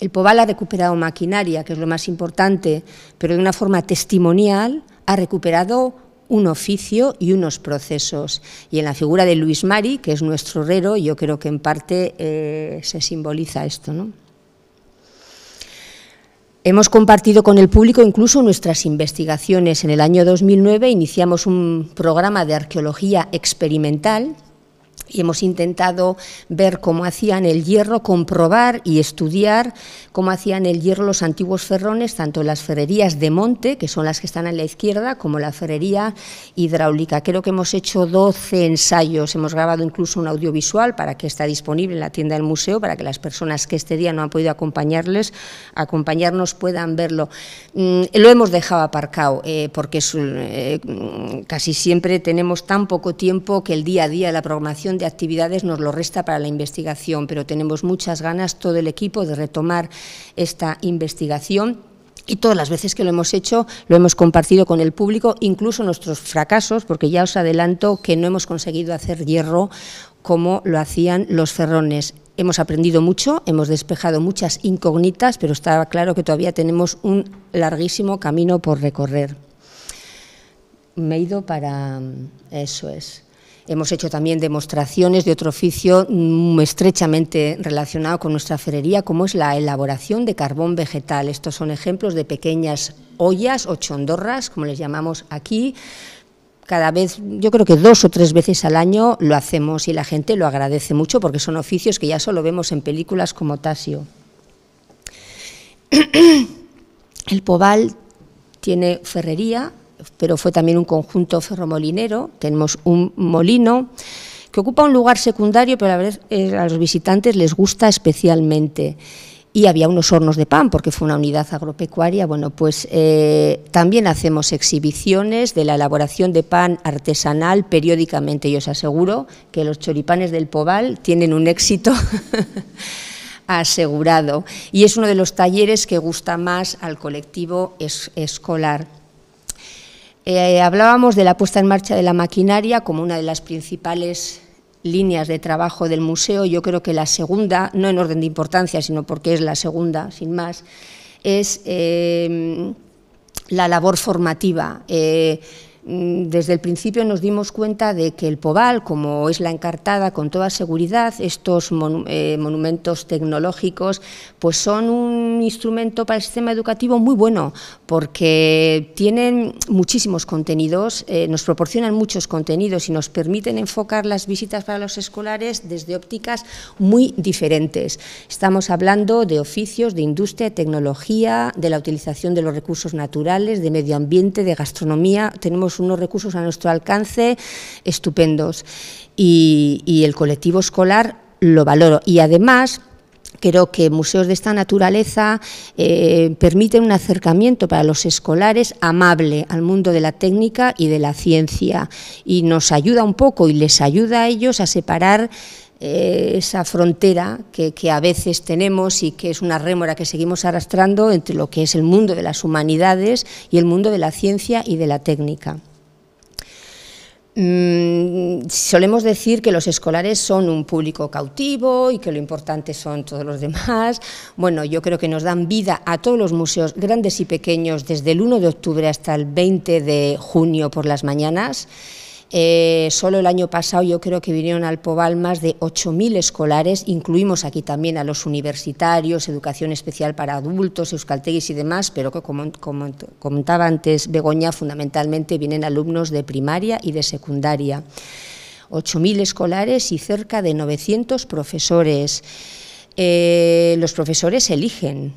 El Poval ha recuperado maquinaria, que es lo más importante, pero de una forma testimonial ha recuperado un oficio y unos procesos. Y en la figura de Luis Mari, que es nuestro herrero, yo creo que en parte eh, se simboliza esto. Hemos compartido con el público incluso nuestras investigaciones. En el año 2009 iniciamos un programa de arqueología experimental y hemos intentado ver cómo hacían el hierro, comprobar y estudiar cómo hacían el hierro los antiguos ferrones, tanto las ferrerías de monte, que son las que están a la izquierda, como la ferrería hidráulica. Creo que hemos hecho 12 ensayos, hemos grabado incluso un audiovisual para que está disponible en la tienda del museo, para que las personas que este día no han podido acompañarles, acompañarnos puedan verlo. Mm, lo hemos dejado aparcado, eh, porque eh, mm, casi siempre tenemos tan poco tiempo que el día a día de la programación de actividades nos lo resta para la investigación, pero tenemos muchas ganas todo el equipo de retomar esta investigación y todas las veces que lo hemos hecho lo hemos compartido con el público, incluso nuestros fracasos, porque ya os adelanto que no hemos conseguido hacer hierro como lo hacían los ferrones. Hemos aprendido mucho, hemos despejado muchas incógnitas, pero está claro que todavía tenemos un larguísimo camino por recorrer. Me he ido para... eso es. Hemos hecho también demostraciones de otro oficio mm, estrechamente relacionado con nuestra ferrería, como es la elaboración de carbón vegetal. Estos son ejemplos de pequeñas ollas o chondorras, como les llamamos aquí, cada vez, yo creo que dos o tres veces al año lo hacemos y la gente lo agradece mucho porque son oficios que ya solo vemos en películas como Tasio. El Pobal tiene ferrería, pero fue también un conjunto ferromolinero. Tenemos un molino que ocupa un lugar secundario, pero a, eh, a los visitantes les gusta especialmente y había unos hornos de pan, porque fue una unidad agropecuaria. Bueno, pues eh, también hacemos exhibiciones de la elaboración de pan artesanal periódicamente. Yo os aseguro que los choripanes del Pobal tienen un éxito. asegurado. Y es uno de los talleres que gusta más al colectivo escolar. Eh, hablábamos de la puesta en marcha de la maquinaria como una de las principales líneas de trabajo del museo. Yo creo que la segunda, no en orden de importancia, sino porque es la segunda, sin más, es eh, la labor formativa. Eh, Mm, desde el principio nos dimos cuenta de que el Pobal, como es la encartada con toda seguridad, estos eh, monumentos tecnológicos, pues son un instrumento para el sistema educativo muy bueno, porque tienen muchísimos contenidos, eh, nos proporcionan muchos contenidos y nos permiten enfocar las visitas para los escolares desde ópticas muy diferentes. Estamos hablando de oficios, de industria, de tecnología, de la utilización de los recursos naturales, de medio ambiente, de gastronomía, tenemos unos recursos a nuestro alcance estupendos y, el colectivo escolar lo valoro. Y además, Creo que museos de esta naturaleza eh, permiten un acercamiento para los escolares amable al mundo de la técnica y de la ciencia y nos ayuda un poco y les ayuda a ellos a separar eh, esa frontera que, que, a veces tenemos y que es una rémora que seguimos arrastrando entre lo que es el mundo de las humanidades y el mundo de la ciencia y de la técnica. Mm, solemos decir que los escolares son un público cautivo y que lo importante son todos los demás. Bueno, yo creo que nos dan vida a todos los museos, grandes y pequeños, desde el 1 de octubre hasta el 20 de junio por las mañanas. Eh, solo el año pasado yo creo que vinieron al Pobal más de 8.000 escolares, incluimos aquí también a los universitarios, educación especial para adultos, euskalteguis y demás, pero como, comentaba antes Begoña, fundamentalmente vienen alumnos de primaria y de secundaria. 8.000 escolares y cerca de 900 profesores. Eh, los profesores eligen,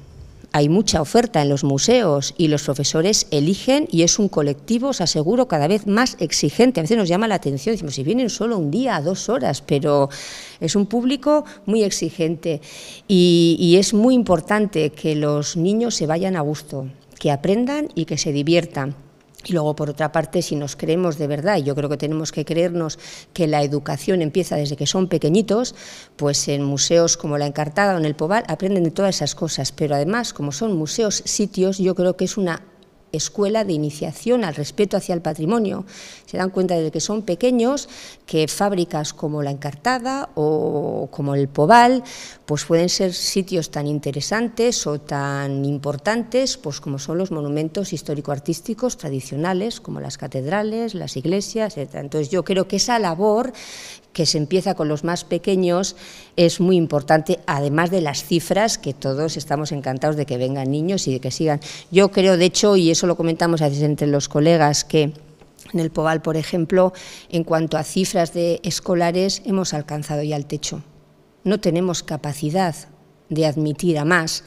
hay mucha oferta en los museos y los profesores eligen y es un colectivo, os aseguro, cada vez más exigente. A veces nos llama la atención, decimos, si vienen solo un día, dos horas, pero es un público muy exigente y, y es muy importante que los niños se vayan a gusto, que aprendan y que se diviertan. Y luego, por otra parte, si nos creemos de verdad, y yo creo que tenemos que creernos que la educación empieza desde que son pequeñitos, pues en museos como la Encartada o en el Pobal aprenden de todas esas cosas. Pero además, como son museos sitios, yo creo que es una escuela de iniciación al respeto hacia el patrimonio. Se dan cuenta de que son pequeños, que fábricas como la Encartada o como el Poval, pues pueden ser sitios tan interesantes o tan importantes, pues como son los monumentos histórico-artísticos tradicionales, como las catedrales, las iglesias, etc. Entonces yo creo que esa labor que se empieza con los más pequeños es muy importante, además de las cifras, que todos estamos encantados de que vengan niños y de que sigan. Yo creo, de hecho, y eso lo comentamos a entre los colegas, que en el POBAL, por ejemplo, en cuanto a cifras de escolares, hemos alcanzado ya el techo. No tenemos capacidad de admitir a más,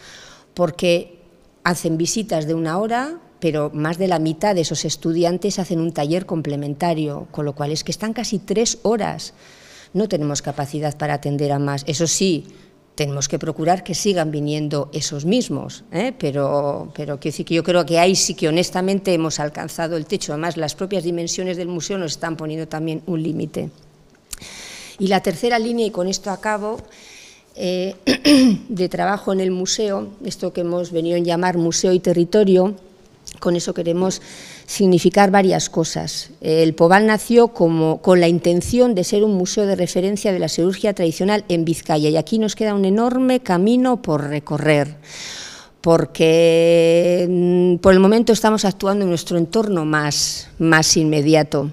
porque hacen visitas de una hora, pero más de la mitad de esos estudiantes hacen un taller complementario, con lo cual es que están casi tres horas no tenemos capacidad para atender a más. Eso sí, tenemos que procurar que sigan viniendo esos mismos, ¿eh? pero, pero quiero decir que yo creo que ahí sí que honestamente hemos alcanzado el techo. Además, las propias dimensiones del museo nos están poniendo también un límite. Y la tercera línea, y con esto acabo, eh, de trabajo en el museo, esto que hemos venido a llamar museo y territorio, con eso queremos significar varias cosas. El Pobal nació con la intención de ser un museo de referencia de la cirugía tradicional en Vizcaya y aquí nos queda un enorme camino por recorrer porque mm, por el momento estamos actuando en nuestro entorno más inmediato.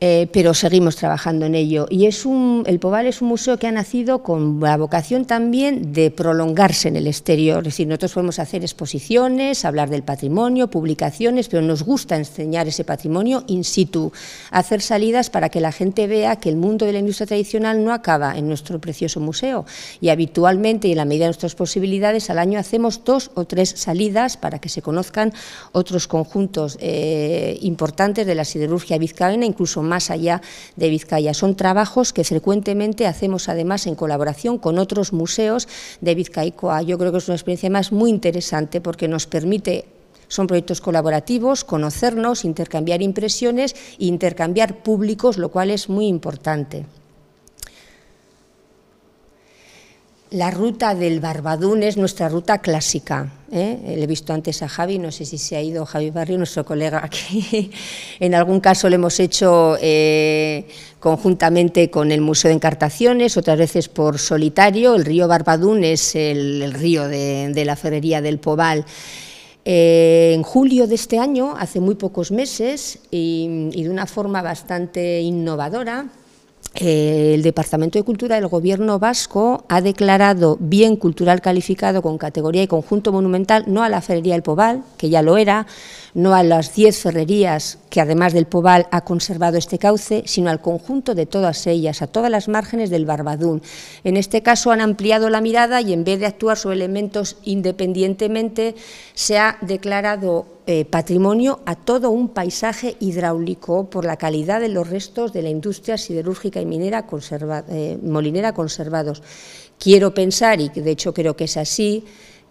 Eh, pero seguimos trabajando en ello. Y es un, el Poval es un museo que ha nacido con la vocación también de prolongarse en el exterior. Es decir, nosotros podemos hacer exposiciones, hablar del patrimonio, publicaciones, pero nos gusta enseñar ese patrimonio in situ, hacer salidas para que la gente vea que el mundo de la industria tradicional no acaba en nuestro precioso museo. Y habitualmente, y en la medida de nuestras posibilidades, al año hacemos dos o tres salidas para que se conozcan otros conjuntos eh, importantes de la siderurgia vizcaína, incluso más allá de Vizcaya. Son trabajos que frecuentemente hacemos además en colaboración con otros museos de Vizcaicoa. Yo creo que es una experiencia más muy interesante porque nos permite son proyectos colaborativos, conocernos, intercambiar impresiones, e intercambiar públicos, lo cual es muy importante. La ruta del Barbadún es nuestra ruta clásica. ¿eh? Le he visto antes a Javi, no sé si se ha ido Javi Barrio, nuestro colega aquí. en algún caso lo hemos hecho eh, conjuntamente con el Museo de Encartaciones, otras veces por solitario. El río Barbadún es el, río de, la Ferrería del Pobal. Eh, en julio de este año, hace muy pocos meses, y de una forma bastante innovadora, el Departamento de Cultura del Gobierno vasco ha declarado bien cultural calificado con categoría y conjunto monumental, no a la Ferrería del Pobal, que ya lo era, no a las diez ferrerías que además del Pobal ha conservado este cauce, sino al conjunto de todas ellas, a todas las márgenes del Barbadún. En este caso han ampliado la mirada y en vez de actuar sobre elementos independientemente, se ha declarado eh, patrimonio a todo un paisaje hidráulico por la calidad de los restos de la industria siderúrgica y minera eh, molinera conservados. Quiero pensar, y de hecho creo que es así,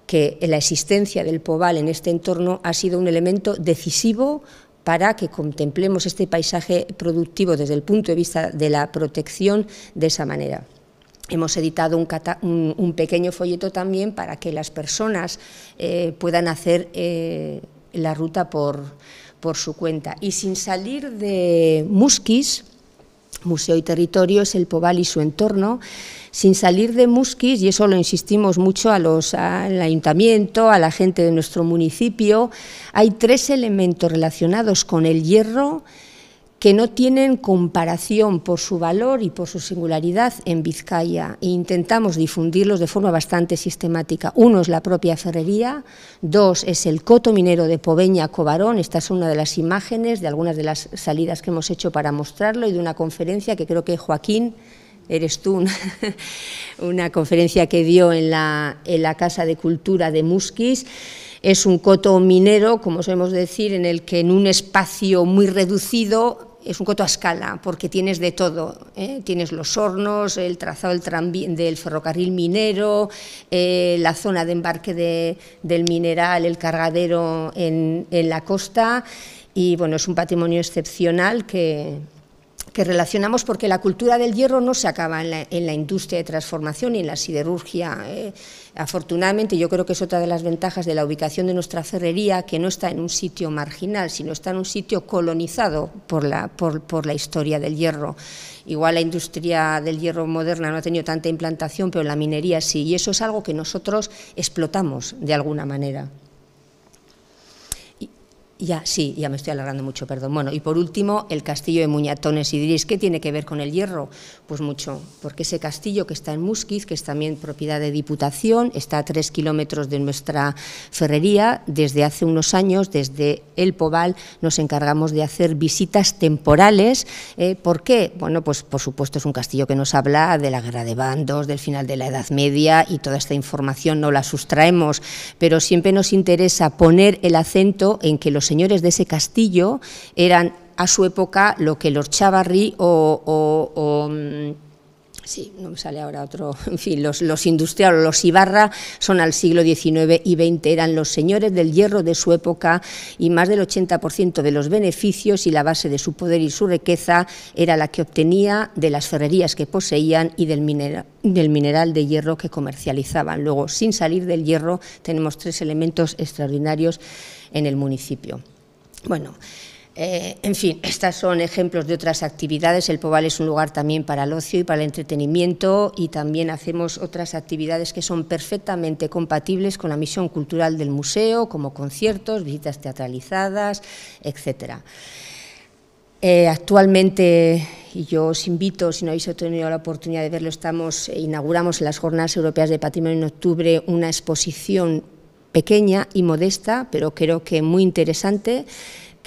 que la existencia del Poval en este entorno ha sido un elemento decisivo para que contemplemos este paisaje productivo desde el punto de vista de la protección de esa manera. Hemos editado un, pequeño folleto también para que las personas eh, puedan hacer eh, la ruta por, su cuenta. Y sin salir de muskis, Museo y Territorio es el Pobal y su entorno, sin salir de Musquis, y eso lo insistimos mucho a al ayuntamiento, a la gente de nuestro municipio, hay tres elementos relacionados con el hierro, que no tienen comparación por su valor y por su singularidad en Vizcaya e intentamos difundirlos de forma bastante sistemática. Uno es la propia ferrería, dos es el coto minero de Poveña Cobarón, esta es una de las imágenes de algunas de las salidas que hemos hecho para mostrarlo y de una conferencia que creo que Joaquín eres tú, una, conferencia que dio en la, la, Casa de Cultura de Musquis. Es un coto minero, como solemos decir, en el que en un espacio muy reducido es un coto a escala porque tienes de todo. ¿eh? Tienes los hornos, el trazado del, ferrocarril minero, eh, la zona de embarque del mineral, el cargadero en la costa. Y bueno, es un patrimonio excepcional que, que relacionamos porque la cultura del hierro no se acaba en la, industria de transformación y en la siderurgia. Eh. Afortunadamente, yo creo que es otra de las ventajas de la ubicación de nuestra ferrería, que no está en un sitio marginal, sino está en un sitio colonizado por la, por la historia del hierro. Igual la industria del hierro moderna no ha tenido tanta implantación, pero la minería sí, y eso es algo que nosotros explotamos de alguna manera. Ya, sí, ya me estoy alargando mucho, perdón. Bueno, y por último, el castillo de Muñatones. Y diréis, ¿qué tiene que ver con el hierro? Pues mucho, porque ese castillo que está en Musquiz, que es también propiedad de Diputación, está a tres kilómetros de nuestra ferrería. Desde hace unos años, desde El Poval, nos encargamos de hacer visitas temporales. Eh, ¿Por qué? Bueno, pues por supuesto es un castillo que nos habla de la guerra de bandos, del final de la Edad Media, y toda esta información no la sustraemos, pero siempre nos interesa poner el acento en que los señores de ese castillo eran a su época lo que los Chavarri o, o, o mm, sí, no me sale ahora otro, en fin, los, los industriales, los Ibarra, son al siglo XIX y XX, eran los señores del hierro de su época y más del 80% de los beneficios y la base de su poder y su riqueza era la que obtenía de las ferrerías que poseían y del, del mineral de hierro que comercializaban. Luego, sin salir del hierro, tenemos tres elementos extraordinarios en el municipio. Bueno, eh, en fin, estos son ejemplos de otras actividades. El Poval es un lugar también para el ocio y para el entretenimiento y también hacemos otras actividades que son perfectamente compatibles con la misión cultural del museo, como conciertos, visitas teatralizadas, etcétera. Eh, actualmente, y yo os invito, si no habéis tenido la oportunidad de verlo, estamos, eh, inauguramos en las Jornadas Europeas de Patrimonio en octubre una exposición pequeña y modesta, pero creo que muy interesante,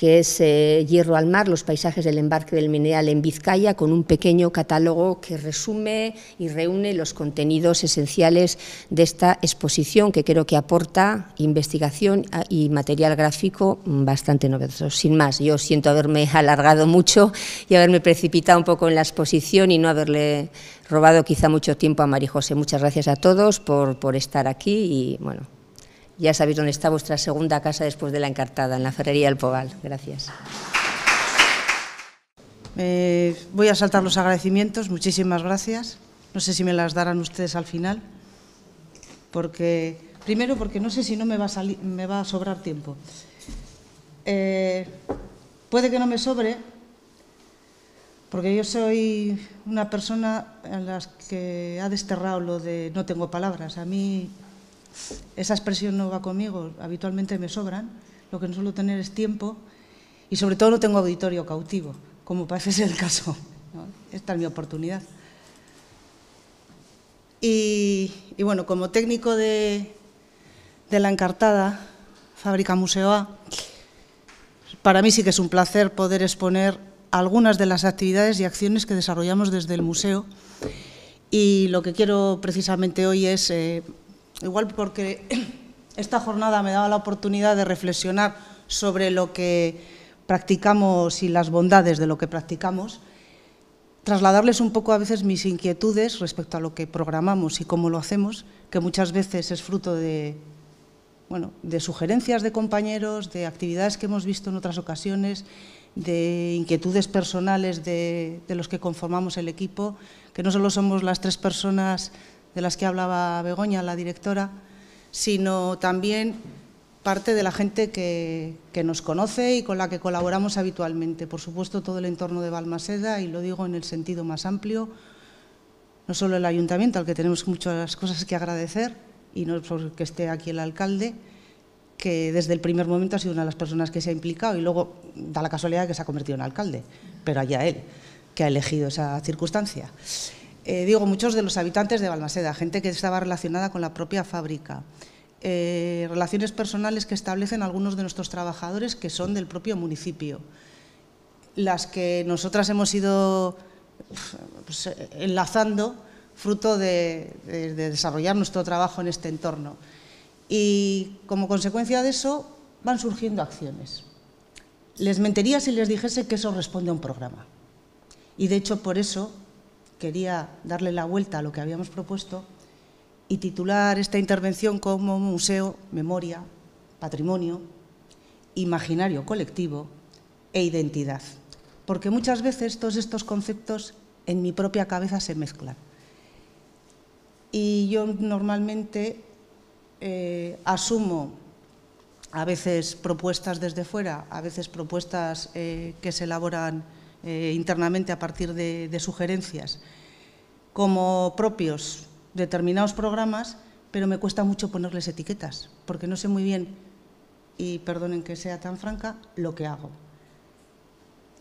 que es eh, Hierro al Mar, los paisajes del embarque del mineral en Vizcaya, con un pequeño catálogo que resume y reúne los contenidos esenciales de esta exposición, que creo que aporta investigación ah, y material gráfico bastante novedoso. Sin más, yo siento haberme alargado mucho y haberme precipitado un poco en la exposición y no haberle robado quizá mucho tiempo a María José. Muchas gracias a todos por, por estar aquí y bueno. Ya sabéis dónde está vuestra segunda casa después de la encartada, en la Ferrería del Pobal. Gracias. Eh, voy a saltar los agradecimientos. Muchísimas gracias. No sé si me las darán ustedes al final. Porque, primero, porque no sé si no me va a, me va a sobrar tiempo. Eh, puede que no me sobre, porque yo soy una persona a las que ha desterrado lo de no tengo palabras. A mí esa expresión no va conmigo, habitualmente me sobran, lo que no suelo tener es tiempo y sobre todo no tengo auditorio cautivo, como parece ser el caso. Esta es mi oportunidad. Y, bueno, como técnico de, la encartada, Fábrica Museo A, para mí sí que es un placer poder exponer algunas de las actividades y acciones que desarrollamos desde el museo. Y lo que quiero precisamente hoy es eh, igual porque esta jornada me daba la oportunidad de reflexionar sobre lo que practicamos y las bondades de lo que practicamos, trasladarles un poco a veces mis inquietudes respecto a lo que programamos y cómo lo hacemos, que muchas veces es fruto de, bueno, de sugerencias de compañeros, de actividades que hemos visto en otras ocasiones, de inquietudes personales de, de los que conformamos el equipo, que no solo somos las tres personas de las que hablaba Begoña, la directora, sino también parte de la gente que, nos conoce y con la que colaboramos habitualmente. Por supuesto, todo el entorno de Balmaseda, y lo digo en el sentido más amplio, no solo el ayuntamiento, al que tenemos muchas cosas que agradecer, y no solo que esté aquí el alcalde, que desde el primer momento ha sido una de las personas que se ha implicado y luego da la casualidad que se ha convertido en alcalde, pero allá él, que ha elegido esa circunstancia. Eh, digo, muchos de los habitantes de Balmaseda, gente que estaba relacionada con la propia fábrica, eh, relaciones personales que establecen algunos de nuestros trabajadores que son del propio municipio, las que nosotras hemos ido pues, enlazando fruto de desarrollar nuestro trabajo en este entorno. Y como consecuencia de eso van surgiendo acciones. Les mentiría si les dijese que eso responde a un programa. Y de hecho por eso quería darle la vuelta a lo que habíamos propuesto y titular esta intervención como Museo, Memoria, Patrimonio, Imaginario Colectivo e Identidad. Porque muchas veces todos estos conceptos en mi propia cabeza se mezclan. Y yo normalmente eh, asumo a veces propuestas desde fuera, a veces propuestas eh, que se elaboran eh, internamente a partir de, sugerencias, como propios determinados programas, pero me cuesta mucho ponerles etiquetas, porque no sé muy bien, y perdonen que sea tan franca, lo que hago.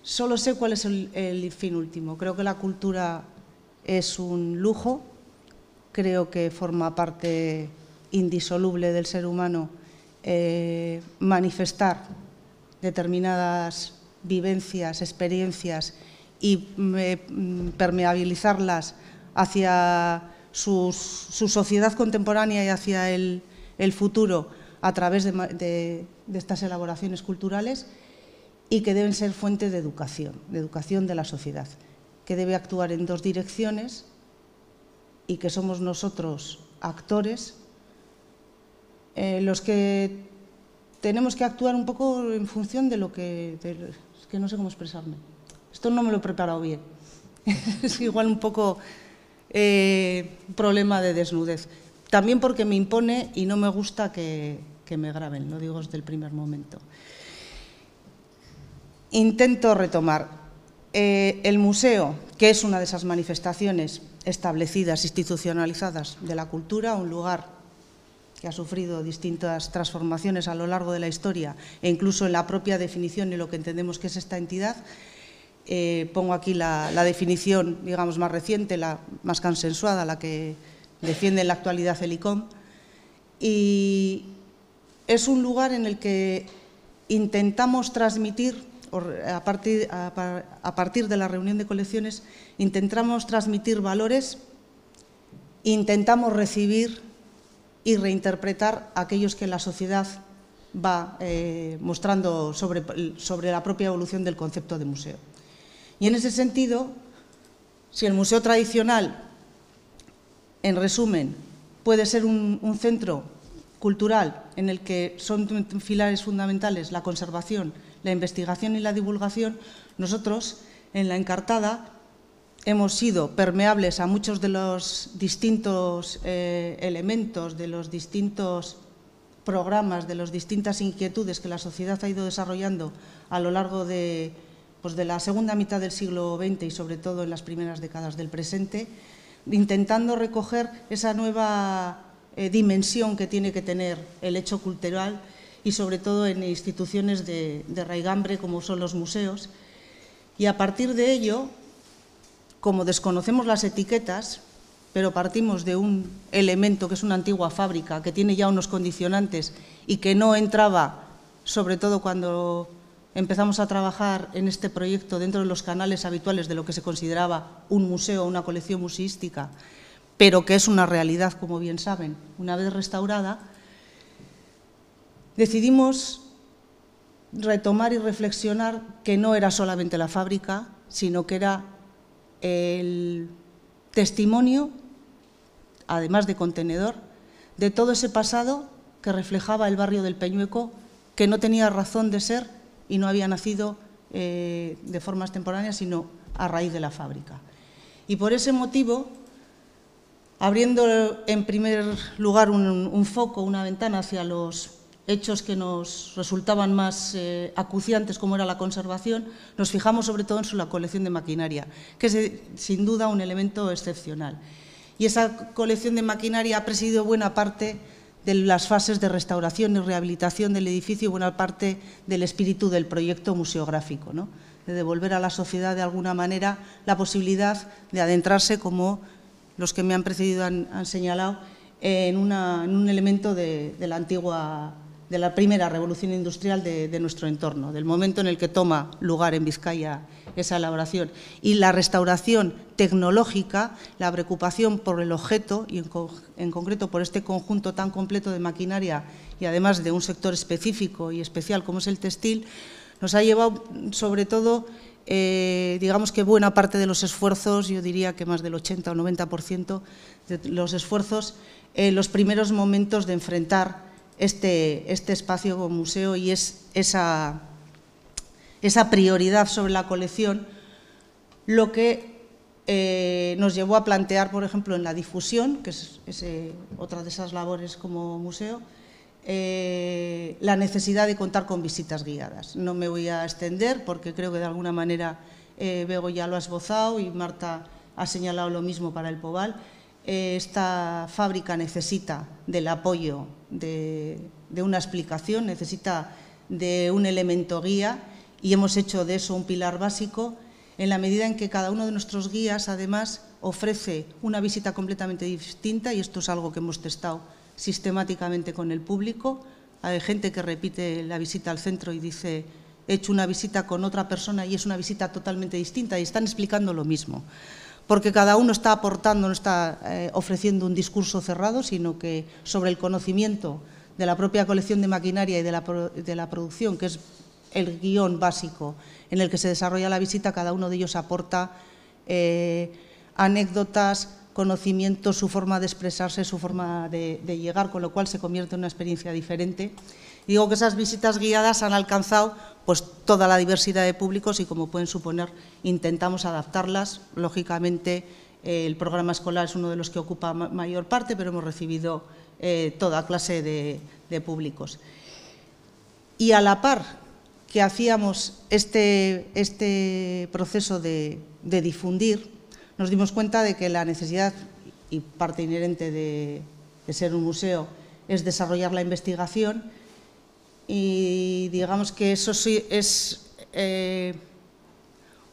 Solo sé cuál es el, fin último. Creo que la cultura es un lujo, creo que forma parte indisoluble del ser humano eh, manifestar determinadas vivencias, experiencias y mm, eh, mm, permeabilizarlas hacia su sociedad contemporánea y hacia el, futuro a través de, estas elaboraciones culturales y que deben ser fuente de educación, de educación de la sociedad, que debe actuar en dos direcciones y que somos nosotros actores eh, los que tenemos que actuar un poco en función de lo que que no sé cómo expresarme. Esto no me lo he preparado bien. es igual un poco eh, problema de desnudez. También porque me impone y no me gusta que, me graben, lo digo desde el primer momento. Intento retomar. Eh, el museo, que es una de esas manifestaciones establecidas, institucionalizadas de la cultura, un lugar que ha sufrido distintas transformaciones a lo largo de la historia e incluso en la propia definición y lo que entendemos que es esta entidad. Eh, pongo aquí la, definición, digamos, más reciente, la más consensuada, la que defiende en la actualidad el ICOM. Y es un lugar en el que intentamos transmitir, a partir, a partir de la reunión de colecciones, intentamos transmitir valores, intentamos recibir y reinterpretar aquellos que la sociedad va eh, mostrando sobre, sobre la propia evolución del concepto de museo. Y en ese sentido, si el museo tradicional, en resumen, puede ser un, un centro cultural en el que son filares fundamentales la conservación, la investigación y la divulgación, nosotros en la encartada hemos sido permeables a muchos de los distintos eh, elementos, de los distintos programas, de las distintas inquietudes que la sociedad ha ido desarrollando a lo largo de, pues, de la segunda mitad del siglo XX y sobre todo en las primeras décadas del presente, intentando recoger esa nueva eh, dimensión que tiene que tener el hecho cultural y sobre todo en instituciones de, de raigambre como son los museos. Y a partir de ello, como desconocemos las etiquetas, pero partimos de un elemento que es una antigua fábrica, que tiene ya unos condicionantes y que no entraba, sobre todo cuando empezamos a trabajar en este proyecto dentro de los canales habituales de lo que se consideraba un museo o una colección museística, pero que es una realidad, como bien saben, una vez restaurada, decidimos retomar y reflexionar que no era solamente la fábrica, sino que era el testimonio, además de contenedor, de todo ese pasado que reflejaba el barrio del Peñueco, que no tenía razón de ser y no había nacido eh, de formas temporáneas, sino a raíz de la fábrica. Y por ese motivo, abriendo en primer lugar un foco, una ventana hacia los hechos que nos resultaban más eh, acuciantes, como era la conservación, nos fijamos sobre todo en su, la colección de maquinaria, que es eh, sin duda un elemento excepcional. Y esa colección de maquinaria ha presidido buena parte de las fases de restauración y rehabilitación del edificio y buena parte del espíritu del proyecto museográfico, ¿no? de devolver a la sociedad de alguna manera la posibilidad de adentrarse, como los que me han precedido han, señalado, en, un elemento de la antigua de la primera revolución industrial de, nuestro entorno, del momento en el que toma lugar en Vizcaya esa elaboración. Y la restauración tecnológica, la preocupación por el objeto y en, concreto por este conjunto tan completo de maquinaria y además de un sector específico y especial como es el textil, nos ha llevado sobre todo eh, digamos que buena parte de los esfuerzos, yo diría que más del 80 o 90% de los esfuerzos, en los primeros momentos de enfrentar este, este, espacio como museo y es esa, prioridad sobre la colección lo que eh, nos llevó a plantear, por ejemplo, en la difusión, que es, eh, otra de esas labores como museo, eh, la necesidad de contar con visitas guiadas. No me voy a extender porque creo que de alguna manera Bego ya lo ha esbozado y Marta ha señalado lo mismo para el Pobal esta fábrica necesita del apoyo de, una explicación, necesita de un elemento guía y hemos hecho de eso un pilar básico en la medida en que cada uno de nuestros guías, además, ofrece una visita completamente distinta, y esto es algo que hemos testado sistemáticamente con el público. Hay gente que repite la visita al centro y dice, he hecho una visita con otra persona y es una visita totalmente distinta, y están explicando lo mismo porque cada uno está aportando, no está eh, ofreciendo un discurso cerrado, sino que sobre el conocimiento de la propia colección de maquinaria y de la, producción, que es el guión básico en el que se desarrolla la visita, cada uno de ellos aporta eh, anécdotas, conocimientos, su forma de expresarse, su forma de, llegar, con lo cual se convierte en una experiencia diferente Digo que esas visitas guiadas han alcanzado pues, toda la diversidad de públicos y, como pueden suponer, intentamos adaptarlas. Lógicamente, eh, el programa escolar es uno de los que ocupa mayor parte, pero hemos recibido eh, toda clase de, públicos. Y a la par que hacíamos este, este proceso de, difundir, nos dimos cuenta de que la necesidad y parte inherente de, ser un museo es desarrollar la investigación y digamos que eso sí es eh,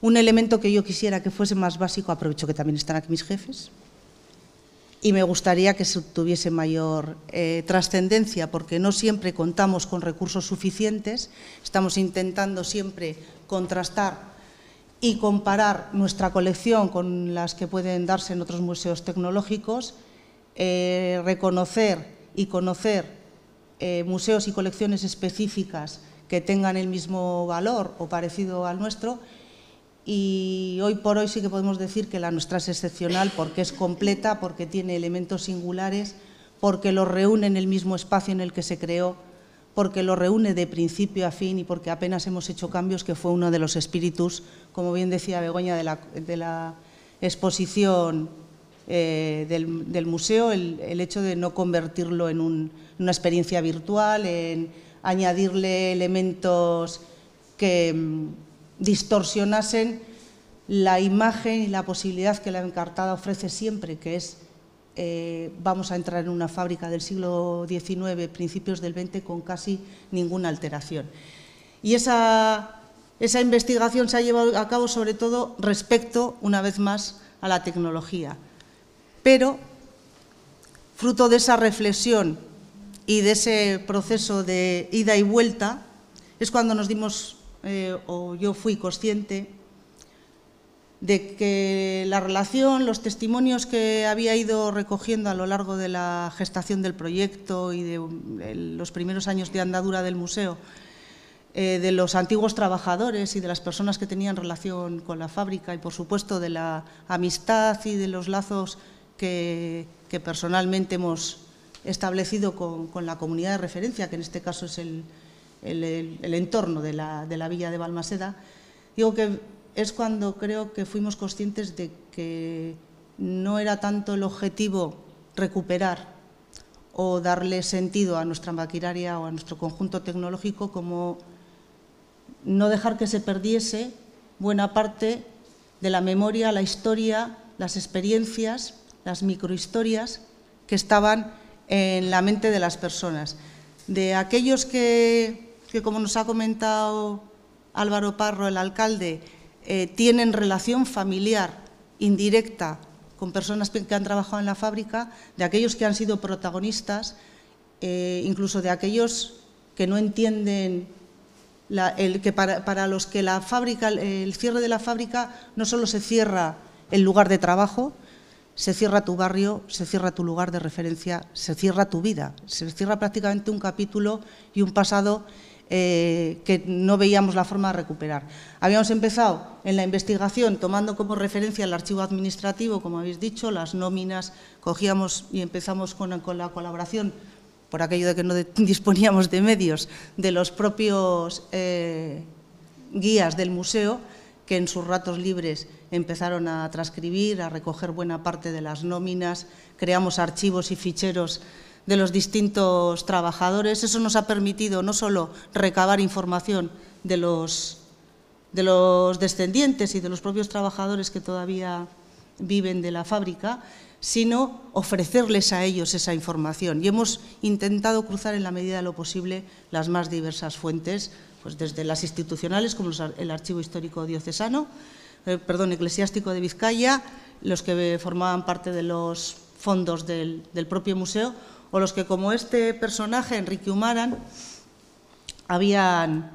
un elemento que yo quisiera que fuese más básico, aprovecho que también están aquí mis jefes, y me gustaría que tuviese mayor eh, trascendencia, porque no siempre contamos con recursos suficientes, estamos intentando siempre contrastar y comparar nuestra colección con las que pueden darse en otros museos tecnológicos, eh, reconocer y conocer eh, museos y colecciones específicas que tengan el mismo valor o parecido al nuestro. Y hoy por hoy sí que podemos decir que la nuestra es excepcional porque es completa, porque tiene elementos singulares, porque los reúne en el mismo espacio en el que se creó, porque lo reúne de principio a fin y porque apenas hemos hecho cambios, que fue uno de los espíritus, como bien decía Begoña, de la exposición eh, del, museo el, hecho de no convertirlo en una experiencia virtual, en añadirle elementos que mm, distorsionasen la imagen y la posibilidad que la encartada ofrece siempre, que es eh, vamos a entrar en una fábrica del siglo XIX, principios del XX, con casi ninguna alteración. Y esa investigación se ha llevado a cabo sobre todo respecto, una vez más, a la tecnología. Pero, fruto de esa reflexión y de ese proceso de ida y vuelta, es cuando nos dimos, eh, o yo fui consciente, de que la relación, los testimonios que había ido recogiendo a lo largo de la gestación del proyecto y de los primeros años de andadura del museo, eh, de los antiguos trabajadores y de las personas que tenían relación con la fábrica y, por supuesto, de la amistad y de los lazos que, personalmente hemos establecido con, la comunidad de referencia, que en este caso es el, entorno de la, de la, villa de Balmaseda, digo que es cuando creo que fuimos conscientes de que no era tanto el objetivo recuperar o darle sentido a nuestra maquinaria o a nuestro conjunto tecnológico como no dejar que se perdiese buena parte de la memoria, la historia, las experiencias las microhistorias que estaban en la mente de las personas. De aquellos que, como nos ha comentado Álvaro Parro, el alcalde, eh, tienen relación familiar indirecta con personas que han trabajado en la fábrica, de aquellos que han sido protagonistas, eh, incluso de aquellos que no entienden que para, para, los que la fábrica, el cierre de la fábrica no solo se cierra el lugar de trabajo, se cierra tu barrio, se cierra tu lugar de referencia, se cierra tu vida, se cierra prácticamente un capítulo y un pasado eh, que no veíamos la forma de recuperar. Habíamos empezado en la investigación tomando como referencia el archivo administrativo, como habéis dicho, las nóminas, cogíamos y empezamos con, la colaboración por aquello de que no disponíamos de medios, de los propios eh, guías del museo, que en sus ratos libres empezaron a transcribir, a recoger buena parte de las nóminas, creamos archivos y ficheros de los distintos trabajadores. Eso nos ha permitido no solo recabar información de los, de los descendientes y de los propios trabajadores que todavía viven de la fábrica, sino ofrecerles a ellos esa información. Y hemos intentado cruzar en la medida de lo posible las más diversas fuentes, pues desde las institucionales, como el Archivo Histórico Diocesano, eh, perdón, eclesiástico de Vizcaya, los que formaban parte de los fondos del, propio museo, o los que, como este personaje, Enrique Humaran, habían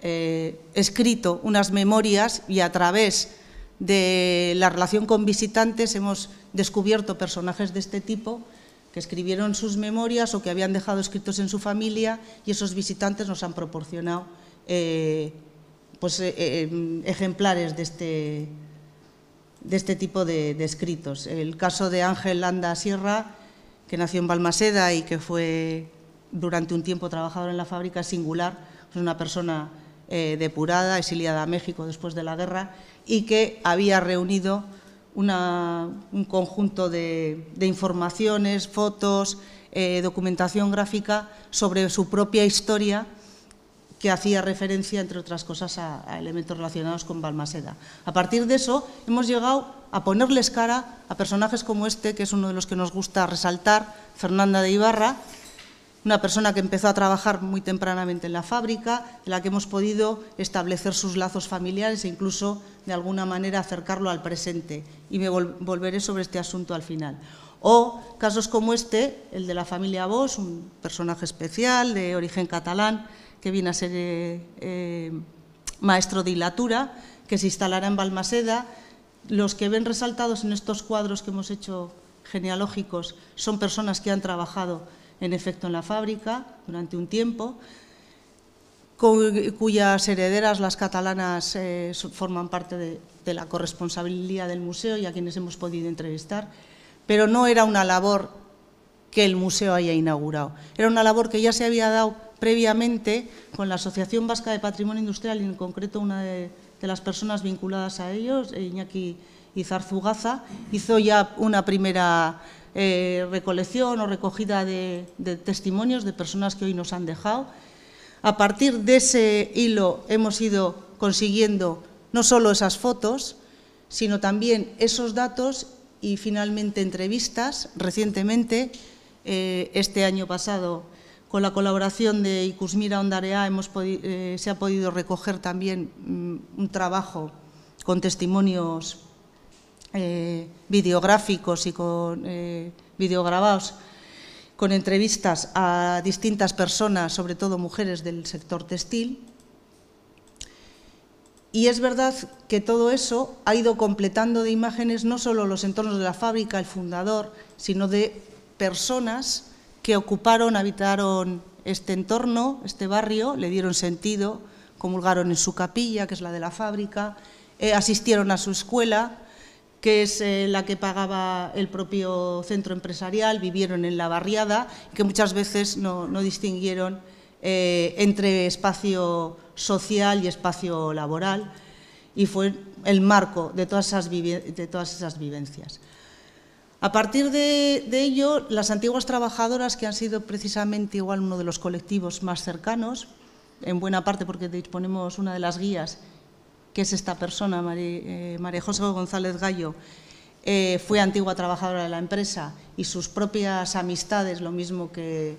eh, escrito unas memorias y a través de la relación con visitantes hemos descubierto personajes de este tipo que escribieron sus memorias o que habían dejado escritos en su familia y esos visitantes nos han proporcionado eh, pues, eh, eh, em, ejemplares de este, de este tipo de, escritos. El caso de Ángel Landa Sierra, que nació en Balmaseda y que fue durante un tiempo trabajador en la fábrica singular, es una persona eh, depurada, exiliada a México después de la guerra y que había reunido un conjunto de, informaciones, fotos, documentación gráfica sobre su propia historia que hacía referencia, entre otras cosas, a, elementos relacionados con Balmaseda. A partir de eso, hemos llegado a ponerles cara a personajes como este, que es uno de los que nos gusta resaltar, Fernanda de Ibarra, una persona que empezó a trabajar muy tempranamente en la fábrica, en la que hemos podido establecer sus lazos familiares e incluso, de alguna manera, acercarlo al presente. Y me volveré sobre este asunto al final. O casos como este, el de la familia Vos, un personaje especial de origen catalán, que viene a ser eh, eh, maestro de hilatura, que se instalará en Balmaseda. Los que ven resaltados en estos cuadros que hemos hecho genealógicos son personas que han trabajado en efecto en la fábrica durante un tiempo, cuyas herederas, las catalanas, eh, forman parte de la corresponsabilidad del museo y a quienes hemos podido entrevistar, pero no era una labor que el museo haya inaugurado, era una labor que ya se había dado previamente con la Asociación Vasca de Patrimonio Industrial y en concreto una de, las personas vinculadas a ellos, eh, Iñaki Izarzugaza, hizo ya una primera eh, recolección o recogida de, testimonios de personas que hoy nos han dejado. A partir de ese hilo hemos ido consiguiendo no solo esas fotos, sino también esos datos y finalmente entrevistas. Recientemente, eh, este año pasado, con la colaboración de Icusmira Ondarea eh, se ha podido recoger también mm, un trabajo con testimonios eh, videográficos y con eh, videograbados, con entrevistas a distintas personas, sobre todo mujeres del sector textil. Y es verdad que todo eso ha ido completando de imágenes no solo los entornos de la fábrica, el fundador, sino de personas que ocuparon, habitaron este entorno, este barrio, le dieron sentido, comulgaron en su capilla, que es la de la fábrica, eh, asistieron a su escuela, que es eh, la que pagaba el propio centro empresarial, vivieron en la barriada, que muchas veces no, distinguieron eh, entre espacio social y espacio laboral, y fue el marco de todas esas vivencias. A partir de, ello, las antiguas trabajadoras, que han sido precisamente igual uno de los colectivos más cercanos, en buena parte porque disponemos una de las guías, que es esta persona, eh, María, José González Gallo, eh, fue antigua trabajadora de la empresa y sus propias amistades, lo mismo que,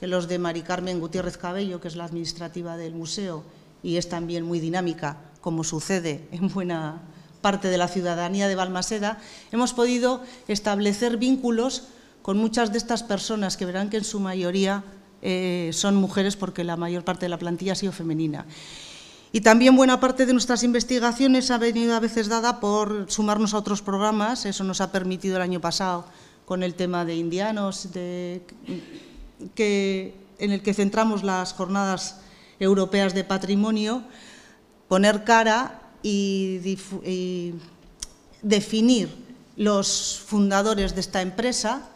los de María Carmen Gutiérrez Cabello, que es la administrativa del museo y es también muy dinámica, como sucede en buena parte de la ciudadanía de Balmaseda, hemos podido establecer vínculos con muchas de estas personas que verán que en su mayoría eh, son mujeres porque la mayor parte de la plantilla ha sido femenina. Y también buena parte de nuestras investigaciones ha venido a veces dada por sumarnos a otros programas, eso nos ha permitido el año pasado con el tema de indianos, de, que, en el que centramos las jornadas europeas de patrimonio, poner cara y, definir los fundadores de esta empresa,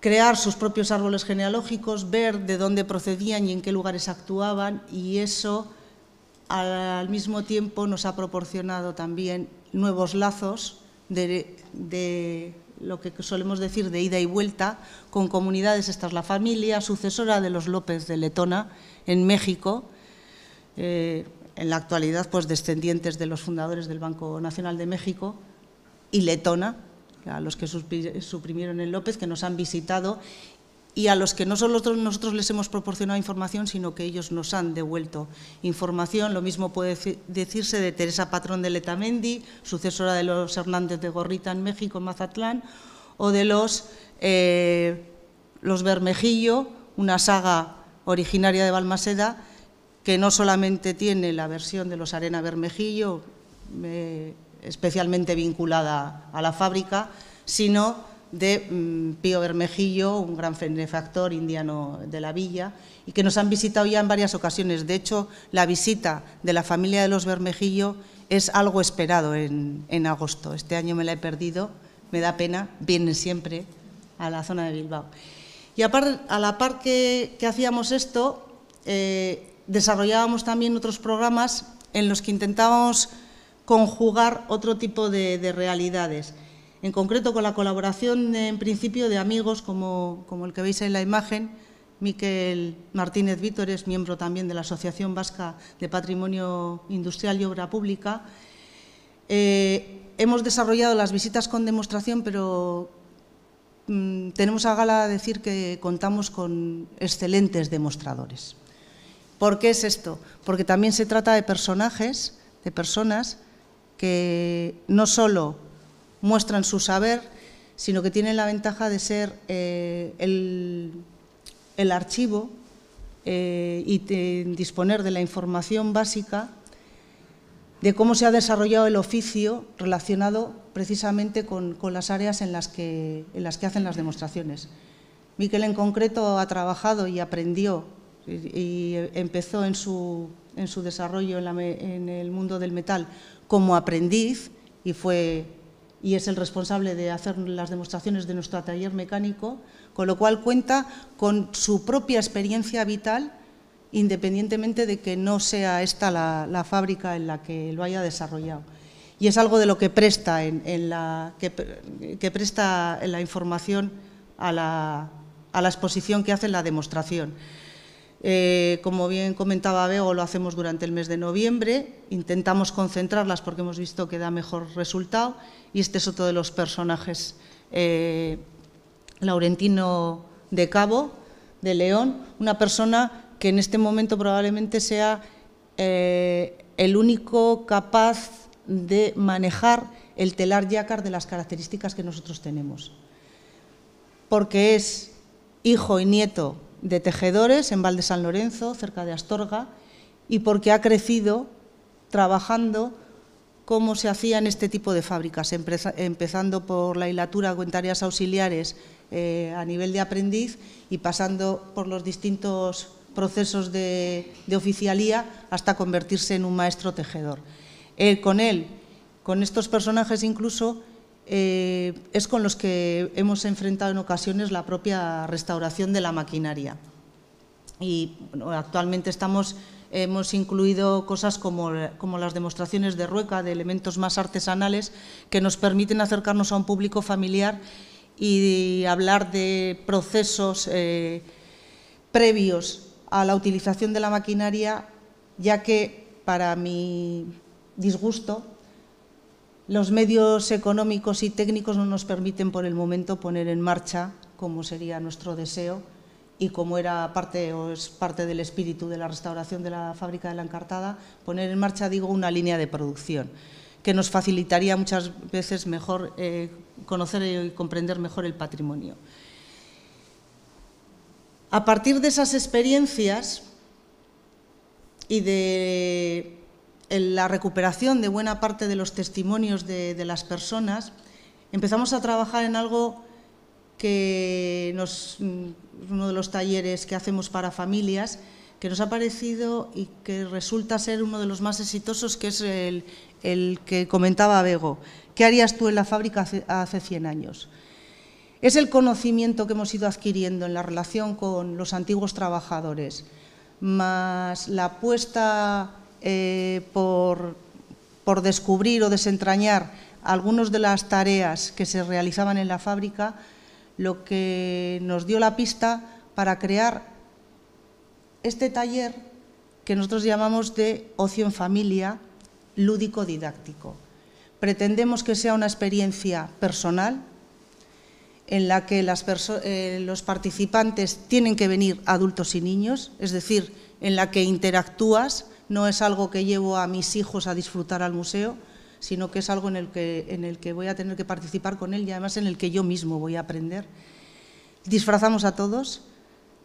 crear sus propios árboles genealógicos, ver de dónde procedían y en qué lugares actuaban y eso al mismo tiempo nos ha proporcionado también nuevos lazos de, lo que solemos decir de ida y vuelta con comunidades. Esta es la familia sucesora de los López de Letona en México. Eh, en la actualidad pues descendientes de los fundadores del Banco Nacional de México y Letona, a los que suprimieron el López, que nos han visitado y a los que no solo nosotros, les hemos proporcionado información, sino que ellos nos han devuelto información. Lo mismo puede decirse de Teresa Patrón de Letamendi, sucesora de los Hernández de Gorrita en México, en Mazatlán, o de los, eh, los Bermejillo, una saga originaria de Balmaseda, que no solamente tiene la versión de los Arena Bermejillo, eh, especialmente vinculada a la fábrica, sino de mm, Pío Bermejillo, un gran benefactor indiano de la villa, y que nos han visitado ya en varias ocasiones. De hecho, la visita de la familia de los Bermejillo es algo esperado en, agosto. Este año me la he perdido, me da pena, vienen siempre a la zona de Bilbao. Y a, la par que, hacíamos esto, eh, desarrollábamos también otros programas en los que intentábamos conjugar otro tipo de, realidades. En concreto, con la colaboración, en principio, de amigos como, el que veis en la imagen, Miquel Martínez Vítores, miembro también de la Asociación Vasca de Patrimonio Industrial y Obra Pública. Eh, hemos desarrollado las visitas con demostración, pero mm, tenemos a gala decir que contamos con excelentes demostradores. ¿Por qué es esto? Porque también se trata de personajes, de personas que no solo muestran su saber, sino que tienen la ventaja de ser eh, el, archivo eh, y disponer de la información básica de cómo se ha desarrollado el oficio relacionado precisamente con, las áreas en las, que, en las que hacen las demostraciones. Miquel en concreto ha trabajado y aprendió y empezó en su, desarrollo en, el mundo del metal como aprendiz y, y es el responsable de hacer las demostraciones de nuestro taller mecánico, con lo cual cuenta con su propia experiencia vital independientemente de que no sea esta la, fábrica en la que lo haya desarrollado. Y es algo de lo que presta, en, la, que, presta la información a la, a la exposición que hace en la demostración. Eh, como bien comentaba Bego, lo hacemos durante el mes de noviembre, intentamos concentrarlas porque hemos visto que da mejor resultado y este es otro de los personajes, eh, Laurentino de Cabo, de León, una persona que en este momento probablemente sea eh, el único capaz de manejar el telar yácar de las características que nosotros tenemos, porque es hijo y nieto de tejedores en Val de San Lorenzo, cerca de Astorga, y porque ha crecido trabajando como se hacía en este tipo de fábricas, empezando por la hilatura con tareas auxiliares eh, a nivel de aprendiz y pasando por los distintos procesos de, oficialía hasta convertirse en un maestro tejedor. Eh, con él, con estos personajes incluso, eh, es con los que hemos enfrentado en ocasiones la propia restauración de la maquinaria. Y actualmente hemos incluido cosas como, las demostraciones de rueca, de elementos más artesanales, que nos permiten acercarnos a un público familiar y hablar de procesos eh, previos a la utilización de la maquinaria, ya que para mi disgusto los medios económicos y técnicos no nos permiten por el momento poner en marcha, como sería nuestro deseo y como era parte o es parte del espíritu de la restauración de la fábrica de la Encartada, poner en marcha, digo, una línea de producción que nos facilitaría muchas veces mejor eh, conocer y comprender mejor el patrimonio. A partir de esas experiencias y de la recuperación de buena parte de los testimonios de, las personas, empezamos a trabajar en algo que nos, mm, uno de los talleres que hacemos para familias, que nos ha parecido y que resulta ser uno de los más exitosos, que es el, que comentaba Bego. ¿Qué harías tú en la fábrica hace, hace 100 años? Es el conocimiento que hemos ido adquiriendo en la relación con los antiguos trabajadores, más la apuesta eh, por, descubrir o desentrañar algunas de las tareas que se realizaban en la fábrica, lo que nos dio la pista para crear este taller que nosotros llamamos de ocio en familia lúdico didáctico. Pretendemos que sea una experiencia personal en la que eh, los participantes tienen que venir adultos y niños, es decir, en la que interactúas no es algo que llevo a mis hijos a disfrutar al museo, sino que es algo en el que, en el que voy a tener que participar con él y además en el que yo mismo voy a aprender. Disfrazamos a todos,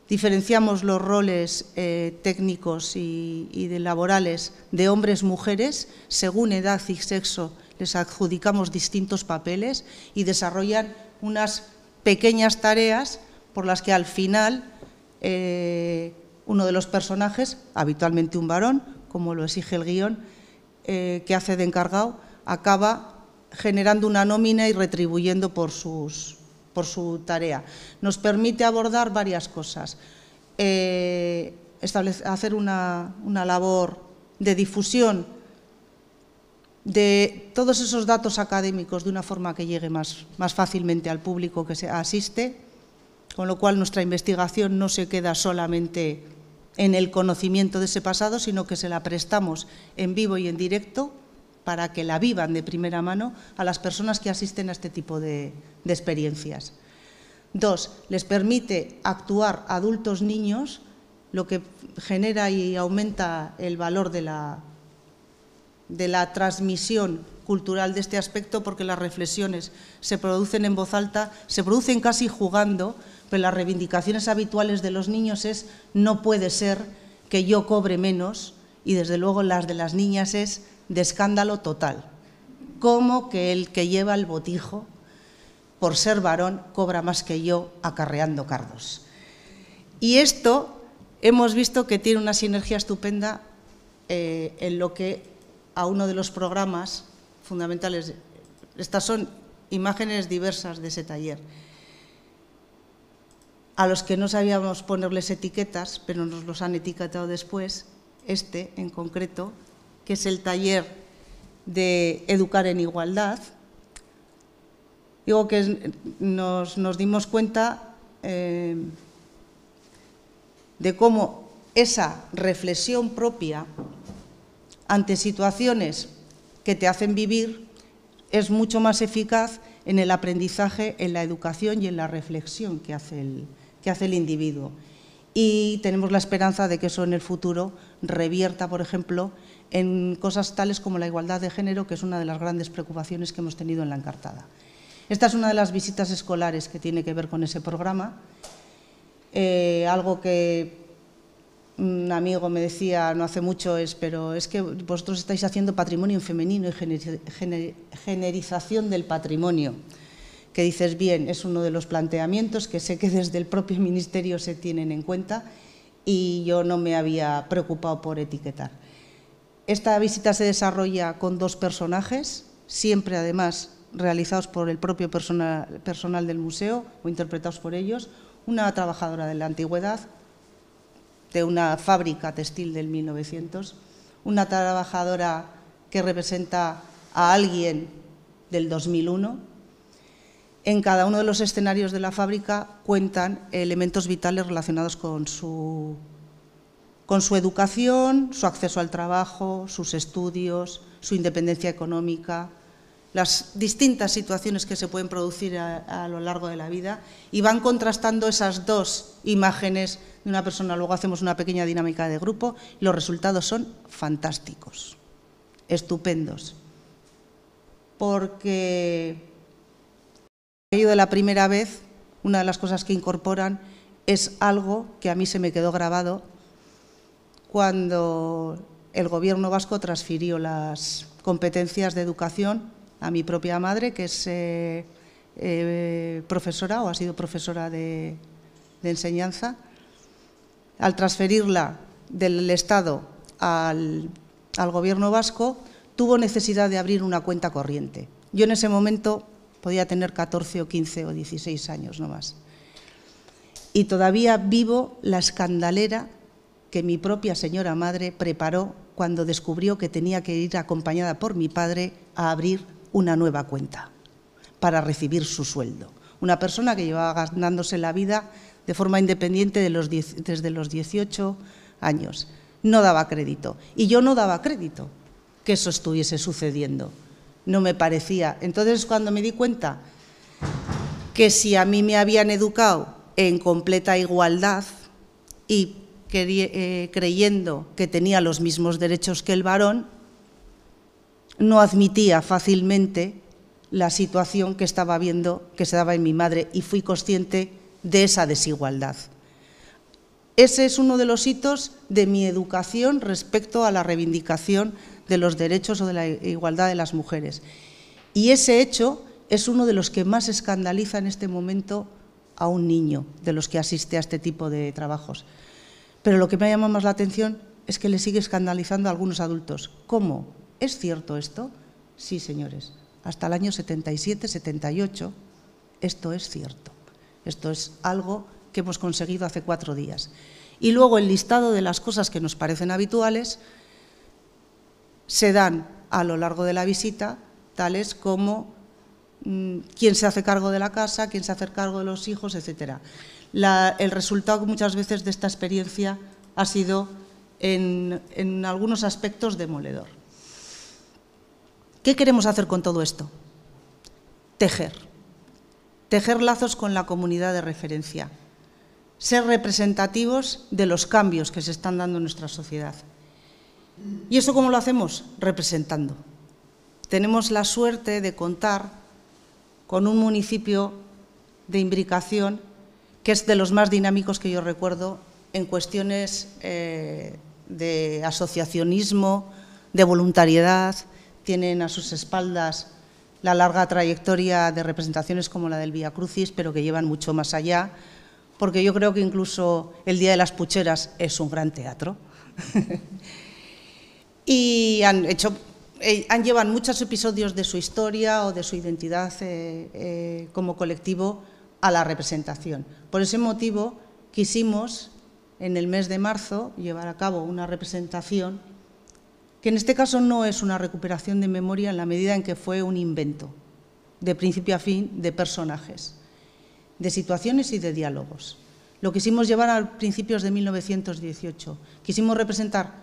diferenciamos los roles eh, técnicos y, de laborales de hombres, mujeres, según edad y sexo les adjudicamos distintos papeles y desarrollan unas pequeñas tareas por las que al final eh, uno de los personajes, habitualmente un varón, como lo exige el guión, eh, que hace de encargado, acaba generando una nómina y retribuyendo por, su tarea. Nos permite abordar varias cosas. Eh, hacer una, labor de difusión de todos esos datos académicos de una forma que llegue más, más fácilmente al público que se asiste, con lo cual nuestra investigación no se queda solamente en el conocimiento de ese pasado, sino que se la prestamos en vivo y en directo para que la vivan de primera mano a las personas que asisten a este tipo de, experiencias. Dos, les permite actuar adultos niños, lo que genera y aumenta el valor de de la transmisión cultural de este aspecto porque las reflexiones se producen en voz alta, se producen casi jugando, pero las reivindicaciones habituales de los niños es no puede ser que yo cobre menos y desde luego las de las niñas es de escándalo total. ¿Cómo que el que lleva el botijo, por ser varón, cobra más que yo acarreando cardos? Y esto hemos visto que tiene una sinergia estupenda eh, en lo que a uno de los programas fundamentales. Estas son imágenes diversas de ese taller a los que no sabíamos ponerles etiquetas, pero nos los han etiquetado después, este en concreto, que es el taller de Educar en Igualdad. Digo que nos, dimos cuenta eh, de cómo esa reflexión propia ante situaciones que te hacen vivir es mucho más eficaz en el aprendizaje, en la educación y en la reflexión que hace el, que hace el individuo. Y tenemos la esperanza de que eso en el futuro revierta, por ejemplo, en cosas tales como la igualdad de género, que es una de las grandes preocupaciones que hemos tenido en la encartada. Esta es una de las visitas escolares que tiene que ver con ese programa, eh, algo que un amigo me decía no hace mucho es, pero es que vosotros estáis haciendo patrimonio femenino y generización del patrimonio. Que dices, bien, es uno de los planteamientos que sé que desde el propio ministerio se tienen en cuenta y yo no me había preocupado por etiquetar. Esta visita se desarrolla con dos personajes, siempre además realizados por el propio personal del museo o interpretados por ellos, una trabajadora de la antigüedad de una fábrica textil del 1900, una trabajadora que representa a alguien del 2001. En cada uno de los escenarios de la fábrica cuentan elementos vitales relacionados con su, con su educación, su acceso al trabajo, sus estudios, su independencia económica, las distintas situaciones que se pueden producir a, lo largo de la vida y van contrastando esas dos imágenes de una persona. Luego hacemos una pequeña dinámica de grupo y los resultados son fantásticos, estupendos. Porque he de la primera vez, una de las cosas que incorporan es algo que a mí se me quedó grabado cuando el gobierno vasco transfirió las competencias de educación a mi propia madre, que es eh, eh, profesora o ha sido profesora de, enseñanza. Al transferirla del Estado al, al Gobierno vasco, tuvo necesidad de abrir una cuenta corriente. Yo en ese momento podía tener 14 o 15 o 16 años no más. Y todavía vivo la escandalera que mi propia señora madre preparó cuando descubrió que tenía que ir acompañada por mi padre a abrir una nueva cuenta para recibir su sueldo. Una persona que llevaba ganándose la vida de forma independiente desde los 18 años. No daba crédito. Y yo no daba crédito que eso estuviese sucediendo. No me parecía. Entonces, cuando me di cuenta que si a mí me habían educado en completa igualdad y eh, creyendo que tenía los mismos derechos que el varón, no admitía fácilmente la situación que estaba viendo que se daba en mi madre y fui consciente de esa desigualdad. Ese es uno de los hitos de mi educación respecto a la reivindicación de los derechos o de la igualdad de las mujeres. Y ese hecho es uno de los que más escandaliza en este momento a un niño de los que asiste a este tipo de trabajos. Pero lo que me ha llamado más la atención es que le sigue escandalizando a algunos adultos. ¿Cómo? ¿Es cierto esto? Sí, señores. Hasta el año 77-78 esto es cierto. Esto es algo que hemos conseguido hace cuatro días. Y luego el listado de las cosas que nos parecen habituales se dan a lo largo de la visita, tales como mm, quién se hace cargo de la casa, quién se hace cargo de los hijos, etc. el resultado muchas veces de esta experiencia ha sido en algunos aspectos demoledor. ¿Qué queremos hacer con todo esto? Tejer. Tejer lazos con la comunidad de referencia. Ser representativos de los cambios que se están dando en nuestra sociedad. ¿Y eso cómo lo hacemos? Representando. Tenemos la suerte de contar con un municipio de imbricación que es de los más dinámicos que yo recuerdo en cuestiones eh, de asociacionismo, de voluntariedad, tienen a sus espaldas la larga trayectoria de representaciones como la del Vía Crucis, pero que llevan mucho más allá, porque yo creo que incluso el Día de las Pucheras es un gran teatro. y han eh, llevado muchos episodios de su historia o de su identidad eh, eh, como colectivo a la representación. Por ese motivo quisimos en el mes de marzo llevar a cabo una representación que en este caso no es una recuperación de memoria en la medida en que fue un invento, de principio a fin, de personajes, de situaciones y de diálogos. Lo quisimos llevar a principios de 1918. Quisimos representar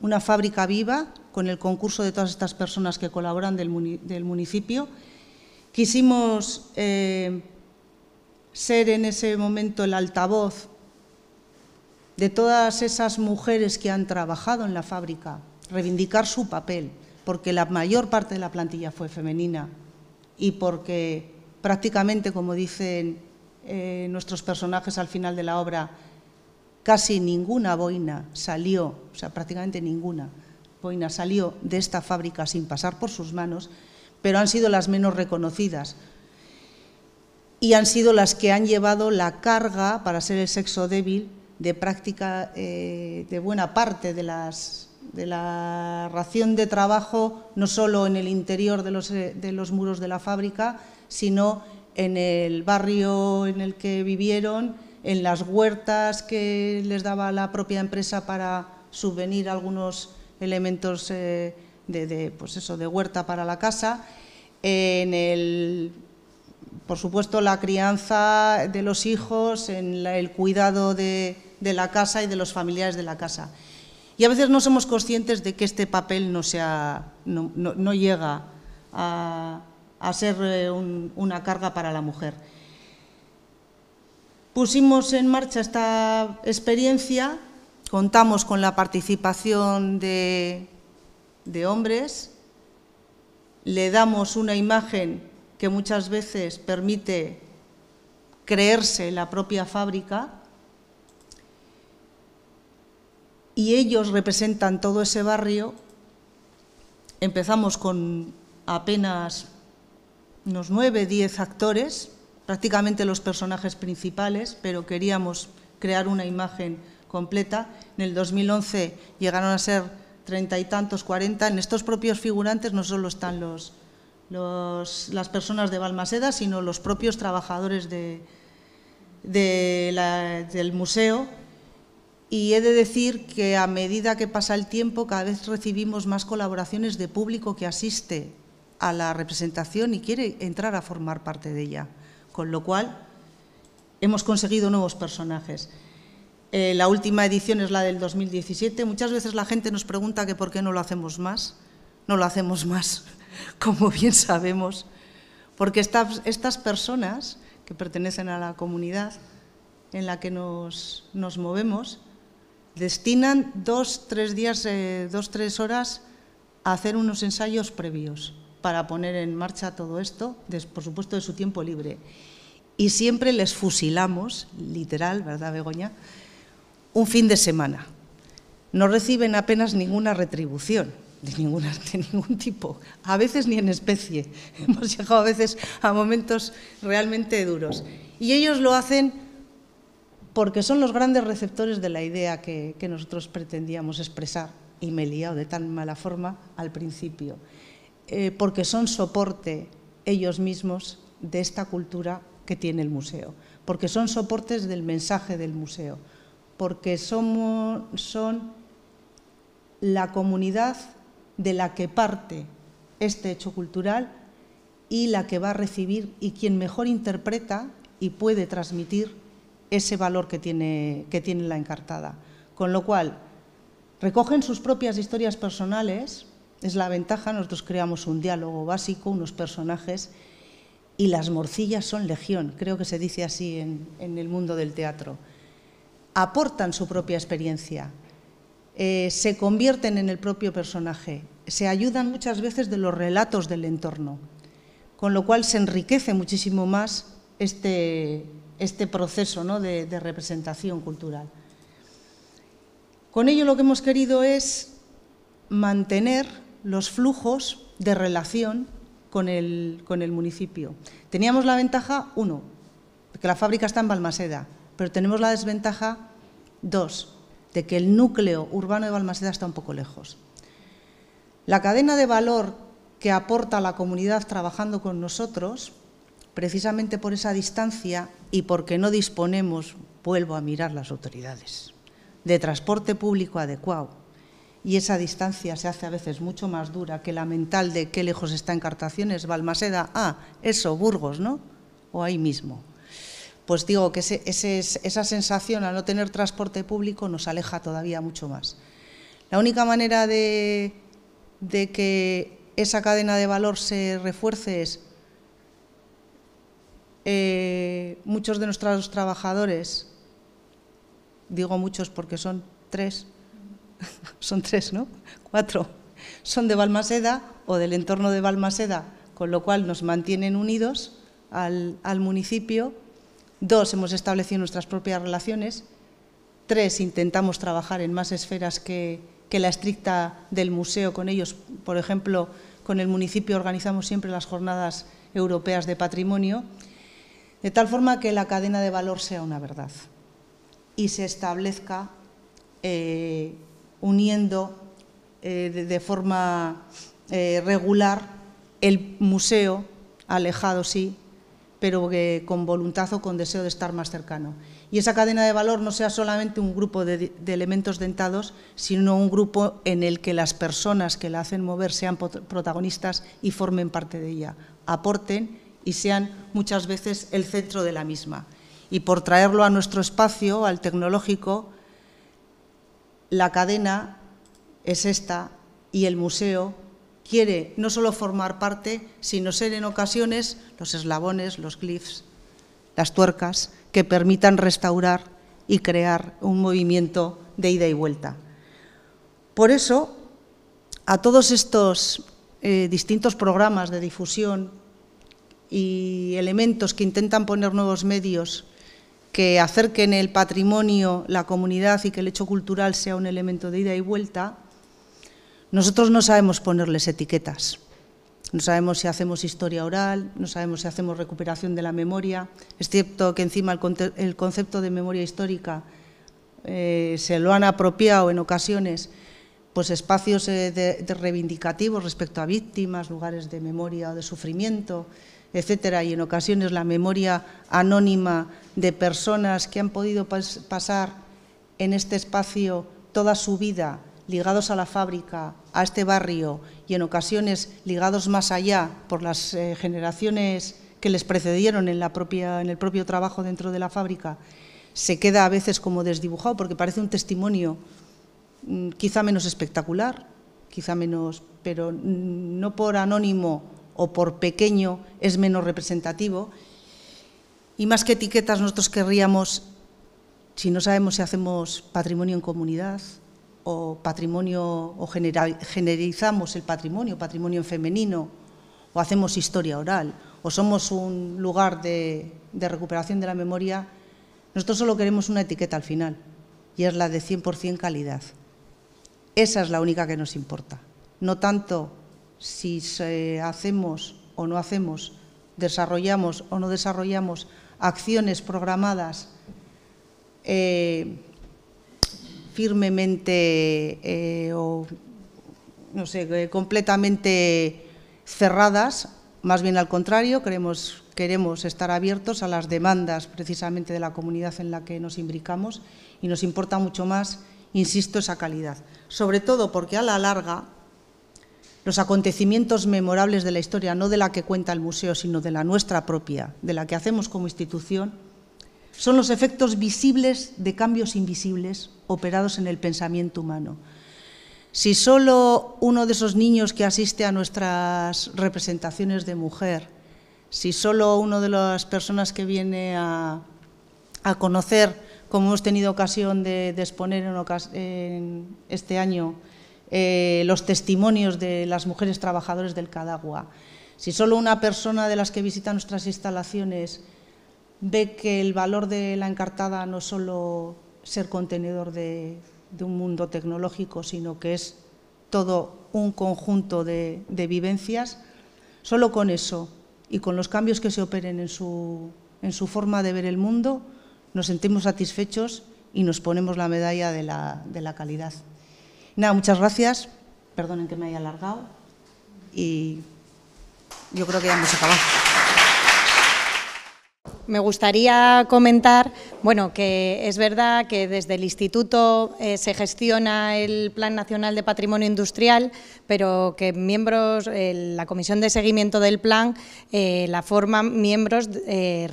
una fábrica viva con el concurso de todas estas personas que colaboran del, municipio. Quisimos eh, ser en ese momento el altavoz de todas esas mujeres que han trabajado en la fábrica reivindicar su papel, porque la mayor parte de la plantilla fue femenina y porque prácticamente, como dicen eh, nuestros personajes al final de la obra, casi ninguna boina salió, o sea, prácticamente ninguna boina salió de esta fábrica sin pasar por sus manos, pero han sido las menos reconocidas y han sido las que han llevado la carga para ser el sexo débil de práctica eh, de buena parte de las de la ración de trabajo no solo en el interior de los, eh, de los muros de la fábrica, sino en el barrio en el que vivieron, en las huertas que les daba la propia empresa para subvenir algunos elementos eh, de, de, pues de huerta para la casa, en el, por supuesto, la crianza de los hijos, en el cuidado de la casa y de los familiares de la casa. Y a veces no somos conscientes de que este papel no, llega a, ser eh, una carga para la mujer. Pusimos en marcha esta experiencia, contamos con la participación de hombres, le damos una imagen que muchas veces permite creerse la propia fábrica y ellos representan todo ese barrio. Empezamos con apenas unos nueve, diez actores, prácticamente los personajes principales, pero queríamos crear una imagen completa. En el 2011 llegaron a ser treinta y tantos, cuarenta. En estos propios figurantes no solo están los, las personas de Balmaseda, sino los propios trabajadores del museo, y he de decir que a medida que pasa el tiempo cada vez recibimos más colaboraciones de público que asiste a la representación y quiere entrar a formar parte de ella, con lo cual hemos conseguido nuevos personajes. Eh, la última edición es la del 2017. Muchas veces la gente nos pregunta que por qué no lo hacemos más. No lo hacemos más, como bien sabemos, porque estas, personas que pertenecen a la comunidad en la que nos movemos, destinan dos, tres días, eh, dos, tres horas a hacer unos ensayos previos para poner en marcha todo esto, por supuesto, de su tiempo libre. Y siempre les fusilamos, literal, ¿verdad, Begoña? Un fin de semana. No reciben apenas ninguna retribución de, ninguna, de ningún tipo, a veces ni en especie. Hemos llegado a veces a momentos realmente duros. Y ellos lo hacen porque son los grandes receptores de la idea que, nosotros pretendíamos expresar, y me he liado de tan mala forma al principio, eh, porque son soporte ellos mismos de esta cultura que tiene el museo, porque son soportes del mensaje del museo, porque somos, son la comunidad de la que parte este hecho cultural y la que va a recibir y quien mejor interpreta y puede transmitir ese valor que tiene, que tiene la encartada. Con lo cual, recogen sus propias historias personales, es la ventaja, nosotros creamos un diálogo básico, unos personajes, y las morcillas son legión, creo que se dice así en, el mundo del teatro. Aportan su propia experiencia, eh, se convierten en el propio personaje, se ayudan muchas veces de los relatos del entorno, con lo cual se enriquece muchísimo más este, este proceso ¿no? de, representación cultural. Con ello lo que hemos querido es mantener los flujos de relación con el, con el, municipio. Teníamos la ventaja, uno, que la fábrica está en Balmaseda, pero tenemos la desventaja, dos, de que el núcleo urbano de Balmaseda está un poco lejos. La cadena de valor que aporta la comunidad trabajando con nosotros precisamente por esa distancia y porque no disponemos, vuelvo a mirar las autoridades, de transporte público adecuado. Y esa distancia se hace a veces mucho más dura que la mental de qué lejos está Encartaciones, Balmaseda, ah, eso, Burgos, ¿no? O ahí mismo. Pues digo que esa sensación al no tener transporte público nos aleja todavía mucho más. La única manera de que esa cadena de valor se refuerce es eh, muchos de nuestros trabajadores, digo muchos porque son tres, son tres, ¿no? Cuatro, son de Balmaseda o del entorno de Balmaseda, con lo cual nos mantienen unidos al, al municipio. Dos, hemos establecido nuestras propias relaciones. Tres, intentamos trabajar en más esferas que, que la estricta del museo con ellos. Por ejemplo, con el municipio organizamos siempre las jornadas europeas de patrimonio de tal forma que la cadena de valor sea una verdad y se establezca eh, uniendo eh, de, forma eh, regular el museo, alejado sí, pero con voluntad o con deseo de estar más cercano. Y esa cadena de valor no sea solamente un grupo de elementos dentados, sino un grupo en el que las personas que la hacen mover sean protagonistas y formen parte de ella, aporten y sean muchas veces el centro de la misma. Y por traerlo a nuestro espacio, al tecnológico, la cadena es esta y el museo quiere no solo formar parte, sino ser en ocasiones los eslabones, los cliffs, las tuercas que permitan restaurar y crear un movimiento de ida y vuelta. Por eso, a todos estos eh, distintos programas de difusión y elementos que intentan poner nuevos medios que acerquen el patrimonio, la comunidad y que el hecho cultural sea un elemento de ida y vuelta, nosotros no sabemos ponerles etiquetas. No sabemos si hacemos historia oral, no sabemos si hacemos recuperación de la memoria, Es cierto que encima el, concepto de memoria histórica eh, se lo han apropiado en ocasiones pues espacios eh, reivindicativos respecto a víctimas, lugares de memoria o de sufrimiento, etcétera, y en ocasiones la memoria anónima de personas que han podido pasar en este espacio toda su vida ligados a la fábrica, a este barrio y en ocasiones ligados más allá por las eh, generaciones que les precedieron en, en el propio trabajo dentro de la fábrica, se queda a veces como desdibujado porque parece un testimonio mm, quizá menos espectacular, quizá menos, pero no por anónimo o por pequeño es menos representativo. Y más que etiquetas, nosotros querríamos, si no sabemos si hacemos patrimonio en comunidad o patrimonio o generalizamos el patrimonio, patrimonio femenino, o hacemos historia oral, o somos un lugar de, de recuperación de la memoria, nosotros solo queremos una etiqueta al final, y es la de 100% calidad. Esa es la única que nos importa. No tanto si hacemos o no hacemos, desarrollamos o no desarrollamos acciones programadas eh, firmemente eh, o, no sé, eh, completamente cerradas, más bien al contrario, queremos, queremos estar abiertos a las demandas precisamente de la comunidad en la que nos imbricamos y nos importa mucho más, insisto, esa calidad. Sobre todo porque a la larga los acontecimientos memorables de la historia, no de la que cuenta el museo, sino de la nuestra propia, de la que hacemos como institución, son los efectos visibles de cambios invisibles operados en el pensamiento humano. Si solo uno de esos niños que asiste a nuestras representaciones de mujer, si solo una de las personas que viene a, conocer, como hemos tenido ocasión de, exponer en este año, eh, los testimonios de las mujeres trabajadoras del Cadagua. Si solo una persona de las que visita nuestras instalaciones ve que el valor de la encartada no es solo ser contenedor de, un mundo tecnológico, sino que es todo un conjunto de, vivencias, solo con eso y con los cambios que se operen en su, forma de ver el mundo, nos sentimos satisfechos y nos ponemos la medalla de la calidad. Nada, muchas gracias. Perdonen que me haya alargado y yo creo que ya hemos acabado. Me gustaría comentar, bueno, que es verdad que desde el Instituto eh, se gestiona el Plan Nacional de Patrimonio Industrial, pero que miembros, eh, la Comisión de Seguimiento del Plan eh, la forman miembros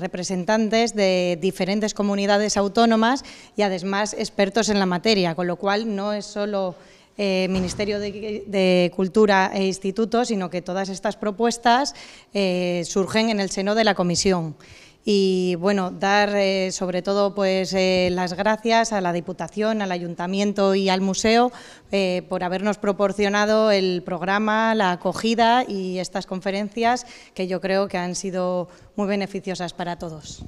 representantes de diferentes comunidades autónomas y además expertos en la materia, con lo cual no es solo... Ministerio de, Cultura e Instituto, sino que todas estas propuestas surgen en el seno de la Comisión y bueno, dar eh, sobre todo pues eh, las gracias a la Diputación, al Ayuntamiento y al Museo eh, por habernos proporcionado el programa, la acogida y estas conferencias que yo creo que han sido muy beneficiosas para todos.